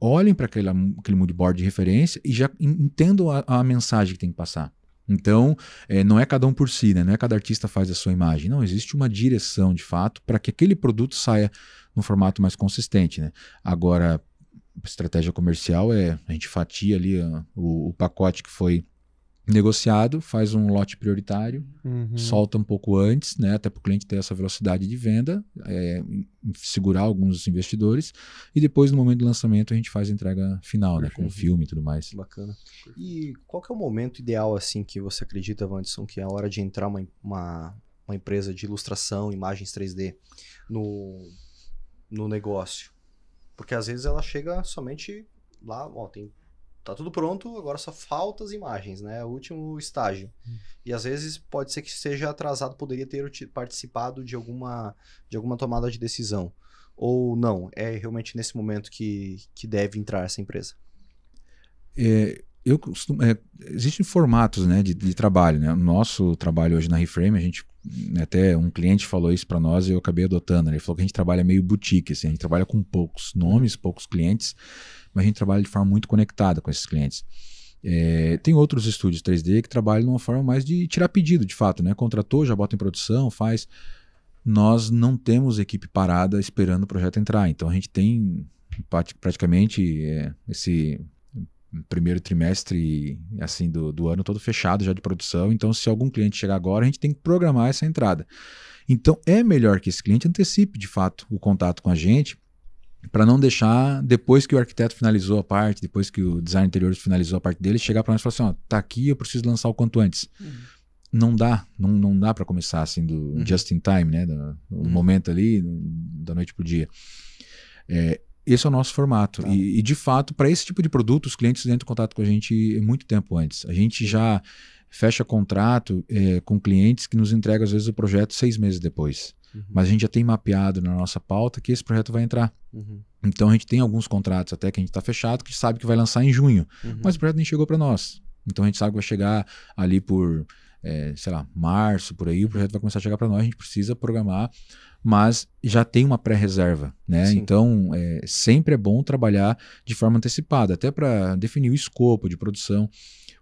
olhem para aquele, aquele mood board de referência e já entendam a, a mensagem que tem que passar. Então, é, não é cada um por si, né? não é cada artista faz a sua imagem. Não, existe uma direção de fato para que aquele produto saia num formato mais consistente, né? Agora, estratégia comercial é a gente fatia ali ah, o, o, pacote que foi negociado, faz um lote prioritário, uhum. solta um pouco antes, né, até para o cliente ter essa velocidade de venda, é, segurar alguns investidores e depois no momento do lançamento a gente faz a entrega final, Perfeito. né, com o filme e tudo mais. Bacana. E qual que é o momento ideal assim que você acredita, Wanderson, que é a hora de entrar uma, uma, uma empresa de ilustração, imagens 3D no no negócio. Porque às vezes ela chega somente lá, ó, tem tá tudo pronto, agora só falta as imagens, né? O último estágio. Hum. E às vezes pode ser que seja atrasado, poderia ter participado de alguma, de alguma tomada de decisão. Ou não, é realmente nesse momento que, que deve entrar essa empresa. É, eu costumo, é, existem formatos né, de, de trabalho. Né? O nosso trabalho hoje na Reframe, a gente né, até um cliente falou isso para nós e eu acabei adotando. Né? Ele falou que a gente trabalha meio boutique, assim, a gente trabalha com poucos nomes, poucos clientes, mas a gente trabalha de forma muito conectada com esses clientes. É, tem outros estúdios 3D que trabalham de uma forma mais de tirar pedido, de fato, né? Contratou, já bota em produção, faz. Nós não temos equipe parada esperando o projeto entrar. Então a gente tem praticamente é, esse primeiro trimestre assim do, do ano todo fechado já de produção. Então, se algum cliente chegar agora, a gente tem que programar essa entrada. Então, é melhor que esse cliente antecipe de fato o contato com a gente para não deixar depois que o arquiteto finalizou a parte, depois que o design interior finalizou a parte dele, chegar para nós e falar assim, ó, tá aqui, eu preciso lançar o quanto antes. Uhum. Não dá, não, não dá para começar assim do uhum. just in time, né, do, do uhum. momento ali, da noite pro dia. É, esse é o nosso formato. Tá. E, e, de fato, para esse tipo de produto, os clientes entram em contato com a gente é muito tempo antes. A gente já fecha contrato é, com clientes que nos entregam, às vezes, o projeto seis meses depois. Uhum. Mas a gente já tem mapeado na nossa pauta que esse projeto vai entrar. Uhum. Então a gente tem alguns contratos até que a gente está fechado, que sabe que vai lançar em junho. Uhum. Mas o projeto nem chegou para nós. Então a gente sabe que vai chegar ali por, é, sei lá, março, por aí, o projeto vai começar a chegar para nós. A gente precisa programar mas já tem uma pré-reserva, né? Sim. Então, é, sempre é bom trabalhar de forma antecipada, até para definir o escopo de produção.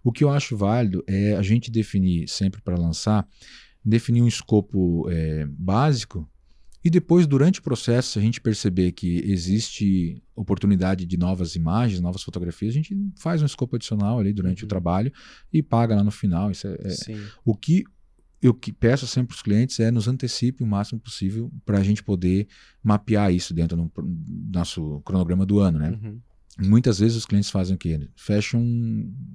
O que eu acho válido é a gente definir sempre para lançar, definir um escopo é, básico e depois, durante o processo, se a gente perceber que existe oportunidade de novas imagens, novas fotografias, a gente faz um escopo adicional ali durante uhum. o trabalho e paga lá no final. Isso é, é o que eu que peço sempre para os clientes é nos antecipe o máximo possível para a gente poder mapear isso dentro do nosso cronograma do ano, né? Uhum. Muitas vezes os clientes fazem o quê? Fecham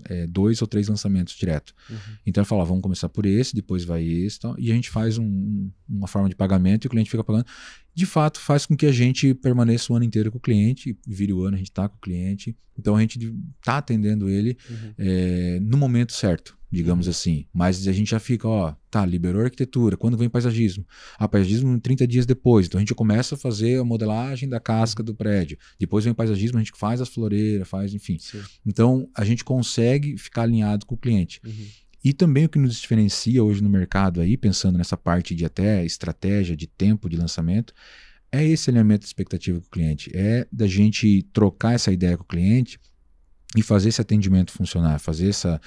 é, dois ou três lançamentos direto. Uhum. Então eu falo, ah, vamos começar por esse, depois vai esse tal, e a gente faz um, uma forma de pagamento e o cliente fica pagando. De fato, faz com que a gente permaneça o ano inteiro com o cliente, vire o ano, a gente está com o cliente. Então a gente está atendendo ele uhum. é, no momento certo digamos uhum. assim. Mas a gente já fica, ó, tá, liberou a arquitetura, quando vem paisagismo? Ah, paisagismo 30 dias depois. Então a gente começa a fazer a modelagem da casca do prédio. Depois vem paisagismo, a gente faz as floreiras, faz, enfim. Sim. Então a gente consegue ficar alinhado com o cliente. Uhum. E também o que nos diferencia hoje no mercado aí, pensando nessa parte de até estratégia, de tempo de lançamento, é esse alinhamento de expectativa com o cliente. É da gente trocar essa ideia com o cliente e fazer esse atendimento funcionar, fazer essa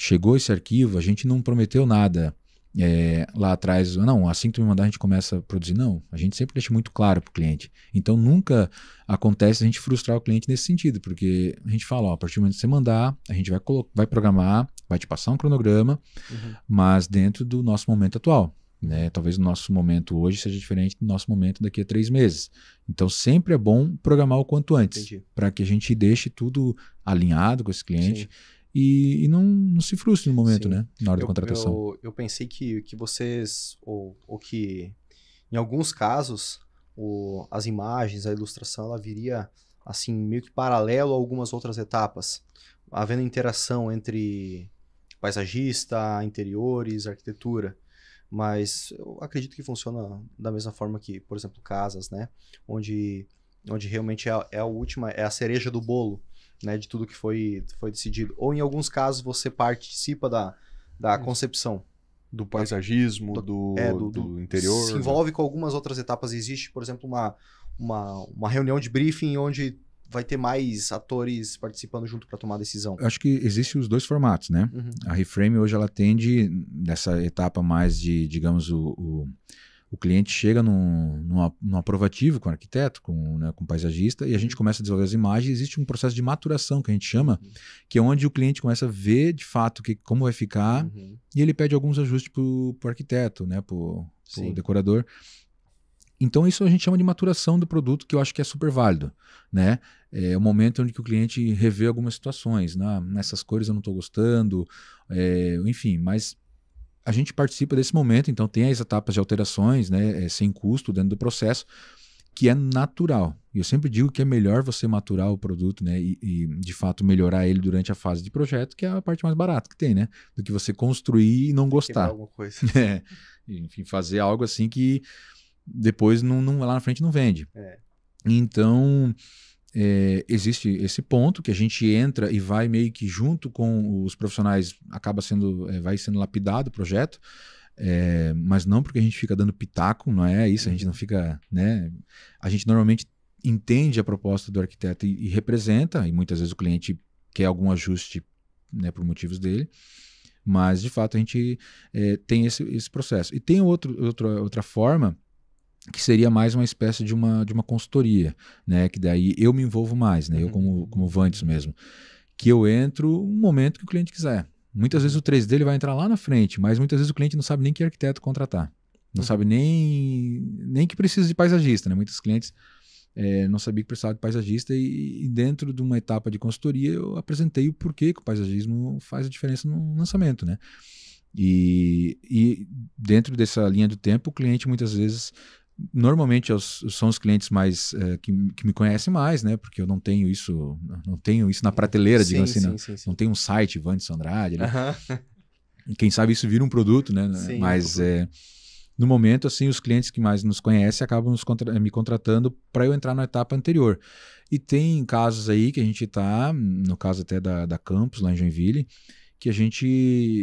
chegou esse arquivo, a gente não prometeu nada é, lá atrás. Não, assim que tu me mandar, a gente começa a produzir. Não, a gente sempre deixa muito claro para o cliente. Então nunca acontece a gente frustrar o cliente nesse sentido, porque a gente fala, ó, a partir do momento que você mandar, a gente vai, vai programar, vai te passar um cronograma, uhum. mas dentro do nosso momento atual. Né? Talvez o nosso momento hoje seja diferente do nosso momento daqui a três meses. Então, sempre é bom programar o quanto antes, para que a gente deixe tudo alinhado com esse cliente Sim e, e não, não, se frustre no momento, Sim. né? Na hora eu, da contratação. Eu, eu, pensei que, que vocês, ou, ou que em alguns casos, o, as imagens, a ilustração, ela viria assim, meio que paralelo a algumas outras etapas, havendo interação entre paisagista, interiores, arquitetura. Mas eu acredito que funciona da mesma forma que, por exemplo, casas, né? Onde, onde realmente é, é a última, é a cereja do bolo né, de tudo que foi, foi decidido. Ou em alguns casos você participa da, da concepção. Do paisagismo, do, do, é, do, do interior. Se né? envolve né? com algumas outras etapas. Existe, por exemplo, uma, uma, uma reunião de briefing onde vai ter mais atores participando junto para tomar decisão? Acho que existem os dois formatos, né? Uhum. A Reframe hoje ela atende nessa etapa mais de, digamos, o, o o cliente chega num, num aprovativo com arquiteto, com, né, com paisagista, e a gente uhum. começa a desenvolver as imagens. Existe um processo de maturação que a gente chama, uhum. que é onde o cliente começa a ver de fato que, como vai ficar, uhum. e ele pede alguns ajustes para o arquiteto, né, para o decorador. Então, isso a gente chama de maturação do produto, que eu acho que é super válido. Né? É o momento onde o cliente revê algumas situações. Né? Nessas cores eu não estou gostando, é, enfim, mas a gente participa desse momento, então tem as etapas de alterações, né, é, sem custo dentro do processo, que é natural. E eu sempre digo que é melhor você maturar o produto, né, e, e, de fato melhorar ele durante a fase de projeto, que é a parte mais barata que tem, né, do que você construir e não gostar. Alguma coisa. É. Enfim, fazer algo assim que depois não, não, lá na frente não vende. É. Então é, existe esse ponto que a gente entra e vai meio que junto com os profissionais, acaba sendo, é, vai sendo lapidado o projeto, é, mas não porque a gente fica dando pitaco, não é isso, a gente não uhum. fica, né? A gente normalmente entende a proposta do arquiteto e, e representa, e muitas vezes o cliente quer algum ajuste né, por motivos dele, mas de fato a gente é, tem esse, esse processo. E tem outro, outra, outra forma que seria mais uma espécie de uma, de uma consultoria, né? Que daí eu me envolvo mais, né? Uhum. Eu como, como Vantes mesmo. Que eu entro no momento que o cliente quiser. Muitas vezes o 3D ele vai entrar lá na frente, mas muitas vezes o cliente não sabe nem que arquiteto contratar. Não uhum. sabe nem, nem que precisa de paisagista, né? Muitos clientes é, não sabiam que precisava de paisagista e, e, dentro de uma etapa de consultoria eu apresentei o porquê que o paisagismo faz a diferença no lançamento, né? E, e dentro dessa linha do tempo, o cliente muitas vezes normalmente os, são os clientes mais é, que, que, me conhecem mais, né? Porque eu não tenho isso, não tenho isso na prateleira, sim, digamos assim, né? sim, não, sim, não tenho um site Vandes Sandrade, Né? Uhum. Quem sabe isso vira um produto, né? Mas É, no momento, assim, os clientes que mais nos conhecem acabam nos contra me contratando para eu entrar na etapa anterior. E tem casos aí que a gente está, no caso até da, da Campus, lá em Joinville, que a gente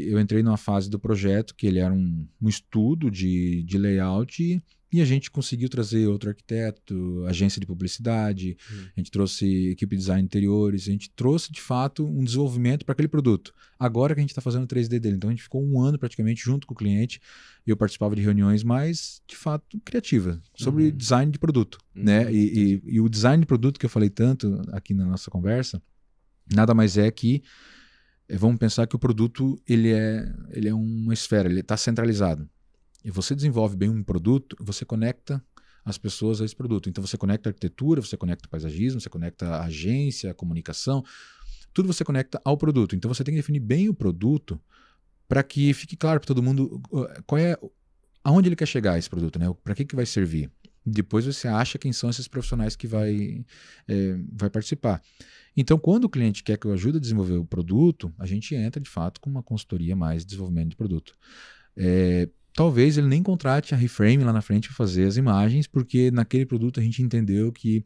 eu entrei numa fase do projeto que ele era um, um estudo de, de layout e a gente conseguiu trazer outro arquiteto, agência de publicidade, uhum. a gente trouxe equipe de design de interiores, a gente trouxe de fato um desenvolvimento para aquele produto. Agora que a gente está fazendo o 3D dele. Então a gente ficou um ano praticamente junto com o cliente e eu participava de reuniões mais, de fato, criativas, sobre uhum. design de produto. Né? Uhum. Né? E, e, e o design de produto que eu falei tanto aqui na nossa conversa, nada mais é que é, vamos pensar que o produto ele é, ele é uma esfera, ele está centralizado e você desenvolve bem um produto, você conecta as pessoas a esse produto. Então você conecta arquitetura, você conecta paisagismo, você conecta agência, comunicação, tudo você conecta ao produto. Então você tem que definir bem o produto para que fique claro para todo mundo uh, qual é aonde ele quer chegar esse produto, né? Para que que vai servir? Depois você acha quem são esses profissionais que vai, é, vai participar. Então, quando o cliente quer que eu ajude a desenvolver o produto, a gente entra de fato com uma consultoria mais de desenvolvimento de produto. É, talvez ele nem contrate a Reframe lá na frente para fazer as imagens, porque naquele produto a gente entendeu que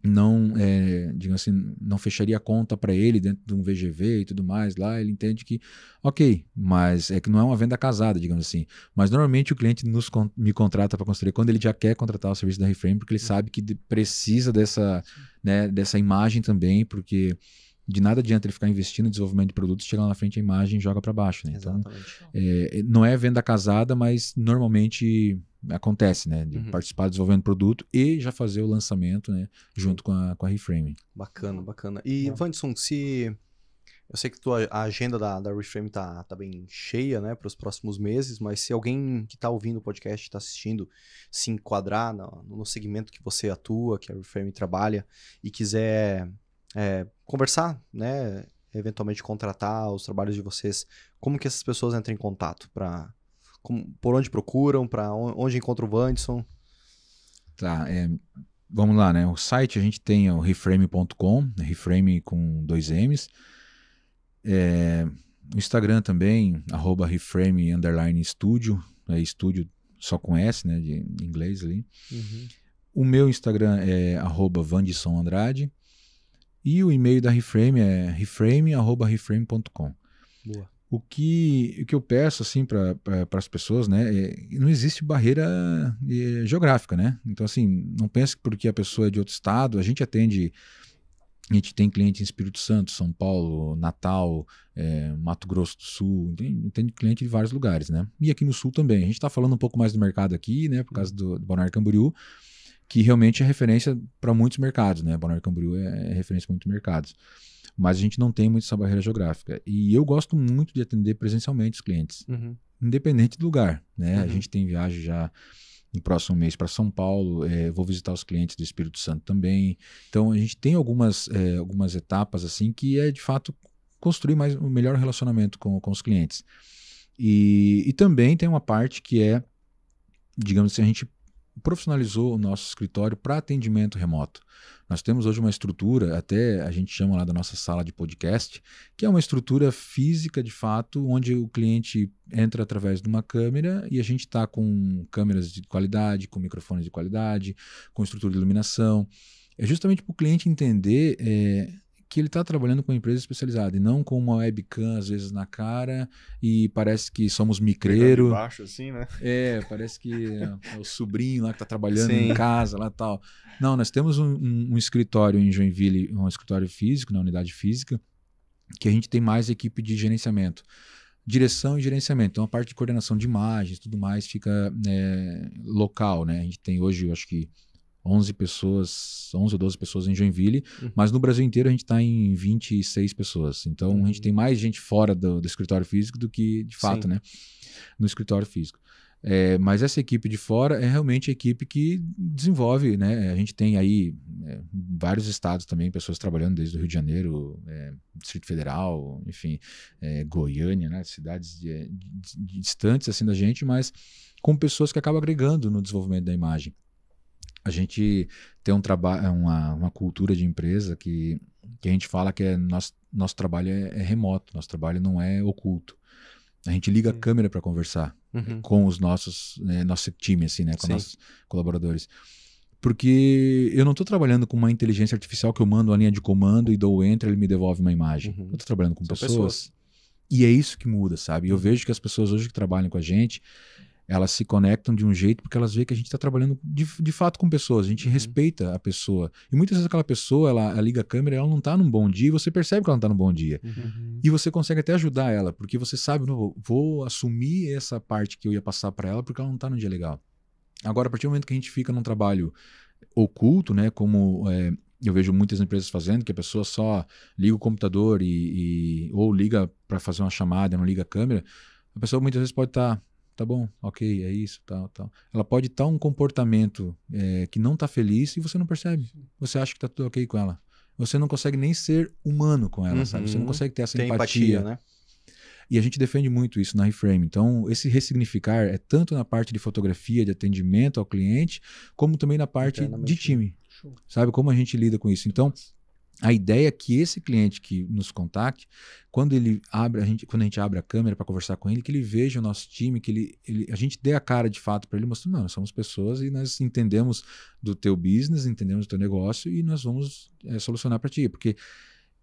não, é, digamos assim, não fecharia conta para ele dentro de um VGV e tudo mais lá, ele entende que, ok, mas é que não é uma venda casada, digamos assim. Mas normalmente o cliente nos, me contrata para construir quando ele já quer contratar o serviço da Reframe, porque ele uhum. sabe que precisa dessa, né, dessa imagem também, porque de nada adianta ele ficar investindo em desenvolvimento de produtos, chega lá na frente a imagem joga para baixo. Né? Então, é, não é venda casada, mas normalmente acontece, né? De uhum. participar desenvolvendo produto e já fazer o lançamento, né? Junto com a, com a Reframe. Bacana, bacana. E, é. Vanderson, se. Eu sei que tua, a agenda da, da Reframe tá, tá bem cheia, né, para os próximos meses, mas se alguém que está ouvindo o podcast, está assistindo, se enquadrar no, no segmento que você atua, que a Reframe trabalha, e quiser é, conversar, né? Eventualmente contratar os trabalhos de vocês. Como que essas pessoas entram em contato? Pra, por onde procuram? Para onde encontram o Vandson? Tá, é, vamos lá, né? O site a gente tem é o reframe.com, reframe com dois M's. É, o Instagram também, arroba reframe underline estúdio, é estúdio só com S, né, de inglês ali. Uhum. O meu Instagram é arroba Andrade. E o e-mail da Reframe é reframe@reframe.com. Boa. O que, o que eu peço assim para as pessoas, né? É, não existe barreira é, geográfica, né? Então assim, não pense que porque a pessoa é de outro estado, a gente atende a gente tem cliente em Espírito Santo, São Paulo, Natal, é, Mato Grosso do Sul, tem, tem, cliente de vários lugares, né? E aqui no Sul também. A gente está falando um pouco mais do mercado aqui, né? Por uhum. causa do, do Balneário Camboriú que realmente é referência para muitos mercados, né? Balneário Camboriú é, é referência para muitos mercados. Mas a gente não tem muito essa barreira geográfica. E eu gosto muito de atender presencialmente os clientes, uhum. independente do lugar, né? Uhum. A gente tem viagem já no próximo mês para São Paulo, é, vou visitar os clientes do Espírito Santo também. Então a gente tem algumas, é, algumas etapas assim que é de fato construir mais um melhor relacionamento com, com os clientes. E, e também tem uma parte que é, digamos assim, a gente profissionalizou o nosso escritório para atendimento remoto. Nós temos hoje uma estrutura, até a gente chama lá da nossa sala de podcast, que é uma estrutura física de fato, onde o cliente entra através de uma câmera e a gente está com câmeras de qualidade, com microfones de qualidade, com estrutura de iluminação. É justamente para o cliente entender. É, que ele está trabalhando com uma empresa especializada e não com uma webcam às vezes na cara e parece que somos micreiro. Baixo assim, né? É, parece que é o sobrinho lá que está trabalhando Sim. em casa lá tal. Não, nós temos um, um, um escritório em Joinville, um escritório físico, na unidade física, que a gente tem mais equipe de gerenciamento direção e gerenciamento. Então, a parte de coordenação de imagens tudo mais fica é, local, né? A gente tem hoje, eu acho que 11 pessoas, 11 ou 12 pessoas em Joinville, uhum. mas no Brasil inteiro a gente está em 26 pessoas. Então uhum. a gente uhum. tem mais gente fora do, do escritório físico do que de fato, Sim. né? No escritório físico. É, mas essa equipe de fora é realmente a equipe que desenvolve, né? A gente tem aí é, vários estados também, pessoas trabalhando desde o Rio de Janeiro, é, Distrito Federal, enfim, é, Goiânia, né? Cidades de, de, de, distantes assim da gente, mas com pessoas que acabam agregando no desenvolvimento da imagem a gente tem um trabalho, uma, uma cultura de empresa que, que a gente fala que é nosso, nosso trabalho é, é remoto, nosso trabalho não é oculto. A gente liga a câmera para conversar uhum. com os nossos, né, nosso time, assim, né, com Sim. nossos colaboradores. Porque eu não estou trabalhando com uma inteligência artificial que eu mando a linha de comando e dou o enter, ele me devolve uma imagem. Uhum. Eu estou trabalhando com pessoas. pessoas. E é isso que muda, sabe? Eu uhum. vejo que as pessoas hoje que trabalham com a gente, elas se conectam de um jeito porque elas veem que a gente está trabalhando de, de fato com pessoas, a gente uhum. respeita a pessoa. E muitas vezes aquela pessoa, ela, ela liga a câmera ela não está num bom dia e você percebe que ela não está num bom dia. Uhum. E você consegue até ajudar ela, porque você sabe, não, vou assumir essa parte que eu ia passar para ela porque ela não está num dia legal. Agora, a partir do momento que a gente fica num trabalho oculto, né, como é, eu vejo muitas empresas fazendo, que a pessoa só liga o computador e, e ou liga para fazer uma chamada, não liga a câmera, a pessoa muitas vezes pode estar tá tá bom, ok, é isso, tal, tal. Ela pode estar um comportamento é, que não está feliz e você não percebe. Você acha que está tudo ok com ela. Você não consegue nem ser humano com ela, uhum. sabe? Você não uhum. consegue ter essa Tem empatia. empatia né? E a gente defende muito isso na Reframe. Então, esse ressignificar é tanto na parte de fotografia, de atendimento ao cliente, como também na parte de né? time. Show. Sabe como a gente lida com isso? Então, a ideia é que esse cliente que nos contacte, quando ele abre, a gente, quando a gente abre a câmera para conversar com ele, que ele veja o nosso time, que ele, ele a gente dê a cara de fato para ele, mostrando, não, somos pessoas e nós entendemos do teu business, entendemos do teu negócio e nós vamos é, solucionar para ti, porque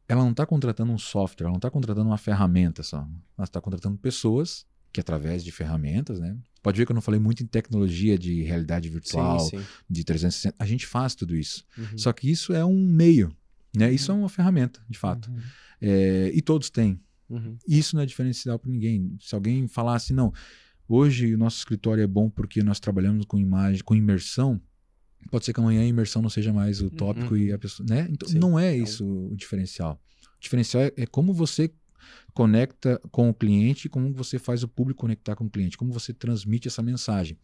ela não está contratando um software, ela não está contratando uma ferramenta só, ela está contratando pessoas que através de ferramentas, né? Pode ver que eu não falei muito em tecnologia de realidade virtual, sim, sim. de 360. A gente faz tudo isso. Uhum. Só que isso é um meio. Né? Isso é uma ferramenta, de fato. Uhum. É, e todos têm. Uhum. Isso não é diferencial para ninguém. Se alguém falasse, assim, não, hoje o nosso escritório é bom porque nós trabalhamos com imagem, com imersão, pode ser que amanhã a imersão não seja mais o tópico uhum. e a pessoa. Né? Então, não é, é isso o diferencial. O diferencial é, é como você conecta com o cliente, como você faz o público conectar com o cliente, como você transmite essa mensagem.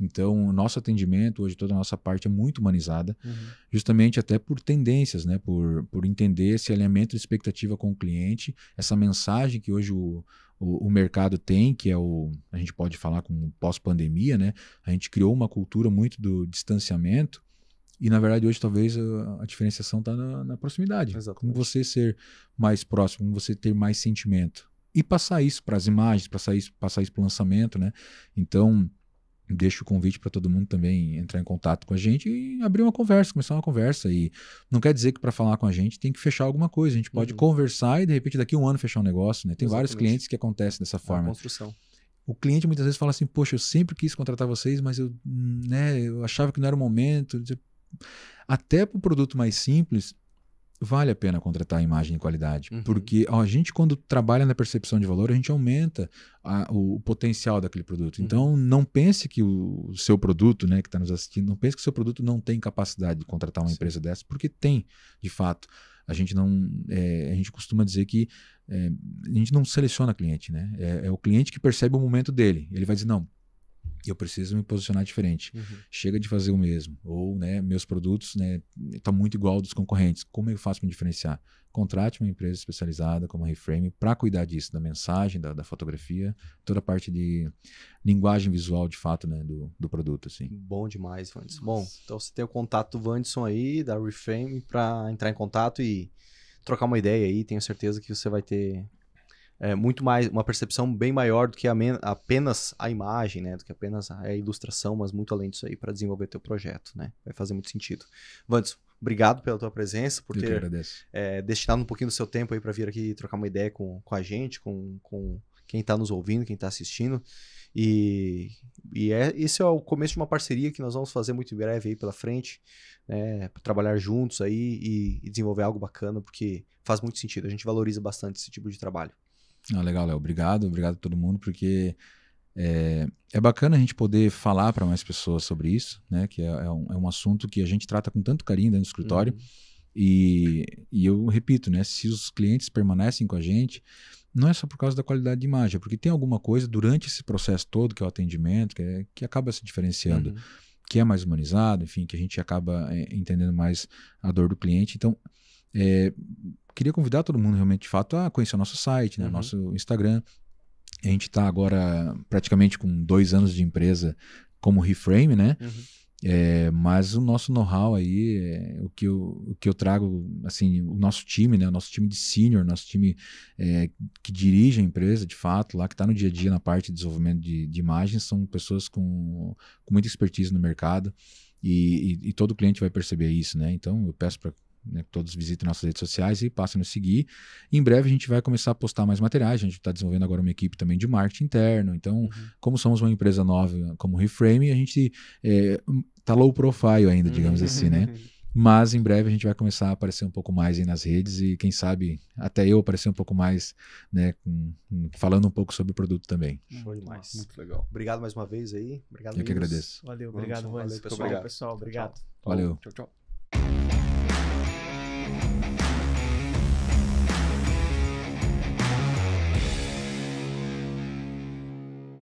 Então, o nosso atendimento, hoje toda a nossa parte é muito humanizada, uhum. justamente até por tendências, né? por, por entender esse alinhamento de expectativa com o cliente, essa mensagem que hoje o, o, o, mercado tem, que é o. A gente pode falar com pós-pandemia, né? A gente criou uma cultura muito do distanciamento. E na verdade, hoje talvez a, a diferenciação está na, na, proximidade. Exatamente. Como você ser mais próximo, como você ter mais sentimento. E passar isso para as imagens, passar isso, passar isso para o lançamento, né? Então, deixo o convite para todo mundo também entrar em contato com a gente e abrir uma conversa, começar uma conversa. E não quer dizer que para falar com a gente tem que fechar alguma coisa. A gente pode uhum. conversar e de repente daqui a um ano fechar um negócio. Né? Tem Exatamente. vários clientes que acontece dessa forma. É construção. O cliente muitas vezes fala assim: Poxa, eu sempre quis contratar vocês, mas eu, né, eu achava que não era o momento. Até para o produto mais simples, vale a pena contratar imagem de qualidade. Uhum. Porque ó, a gente, quando trabalha na percepção de valor, a gente aumenta a, o, o, potencial daquele produto. Uhum. Então, não pense que o, o seu produto, né, que está nos assistindo, não pense que o seu produto não tem capacidade de contratar uma Sim. empresa dessa, porque tem, de fato. A gente não. É, a gente costuma dizer que é, a gente não seleciona cliente, né? É, é o cliente que percebe o momento dele. Ele vai dizer, não, eu preciso me posicionar diferente. Uhum. Chega de fazer o mesmo. Ou, né, meus produtos, né, tá muito igual dos concorrentes. Como eu faço para me diferenciar? Contrate uma empresa especializada como a Reframe para cuidar disso, da mensagem, da, da, fotografia, toda a parte de linguagem visual, de fato, né, do, do produto, assim. Bom demais, Vanderson. Bom, então você tem o contato do Vanderson aí, da Reframe, para entrar em contato e trocar uma ideia aí. Tenho certeza que você vai ter é, muito mais, uma percepção bem maior do que a apenas a imagem, né? Do que apenas a ilustração, mas muito além disso aí para desenvolver teu projeto, né? Vai fazer muito sentido. Vandes, obrigado pela tua presença, por ter é, destinado um pouquinho do seu tempo aí para vir aqui trocar uma ideia com, com a gente, com, com quem está nos ouvindo, quem está assistindo. E, e é, esse é o começo de uma parceria que nós vamos fazer muito em breve aí pela frente, né? Trabalhar juntos aí e, e desenvolver algo bacana, porque faz muito sentido. A gente valoriza bastante esse tipo de trabalho. Ah, legal, Léo. Obrigado, obrigado a todo mundo, porque é, é bacana a gente poder falar para mais pessoas sobre isso, né? Que é, é, um, é, um, assunto que a gente trata com tanto carinho dentro do escritório. Uhum. E, e eu repito, né? Se os clientes permanecem com a gente, não é só por causa da qualidade de imagem, é porque tem alguma coisa durante esse processo todo, que é o atendimento, que, é, que acaba se diferenciando, uhum. que é mais humanizado, enfim, que a gente acaba é, entendendo mais a dor do cliente. Então, é, queria convidar todo mundo realmente, de fato, a conhecer o nosso site, né? Uhum. nosso Instagram. A gente está agora praticamente com dois anos de empresa como reframe, né? Uhum. É, mas o nosso know-how aí, é, o, que eu, o que eu trago, assim, o nosso time, né? O nosso time de senior, nosso time é, que dirige a empresa, de fato, lá que está no dia a dia na parte de desenvolvimento de, de imagens, são pessoas com, com muita expertise no mercado. E, e, e, todo cliente vai perceber isso, né? Então eu peço para né? Todos visitem nossas redes sociais e passem a nos seguir. Em breve a gente vai começar a postar mais materiais. A gente está desenvolvendo agora uma equipe também de marketing interno. Então, uhum. como somos uma empresa nova como Reframe, a gente está é, tá low profile ainda, digamos uhum. assim, né? Mas em breve a gente vai começar a aparecer um pouco mais nas redes e quem sabe até eu aparecer um pouco mais, né, com, falando um pouco sobre o produto também. Show demais. Muito legal. Obrigado mais uma vez aí. Obrigado. Eu que agradeço. Valeu, obrigado, Vamos, Valeu, pessoal. Obrigado, pessoal. Obrigado. Tchau, tchau. Valeu. Tchau, tchau.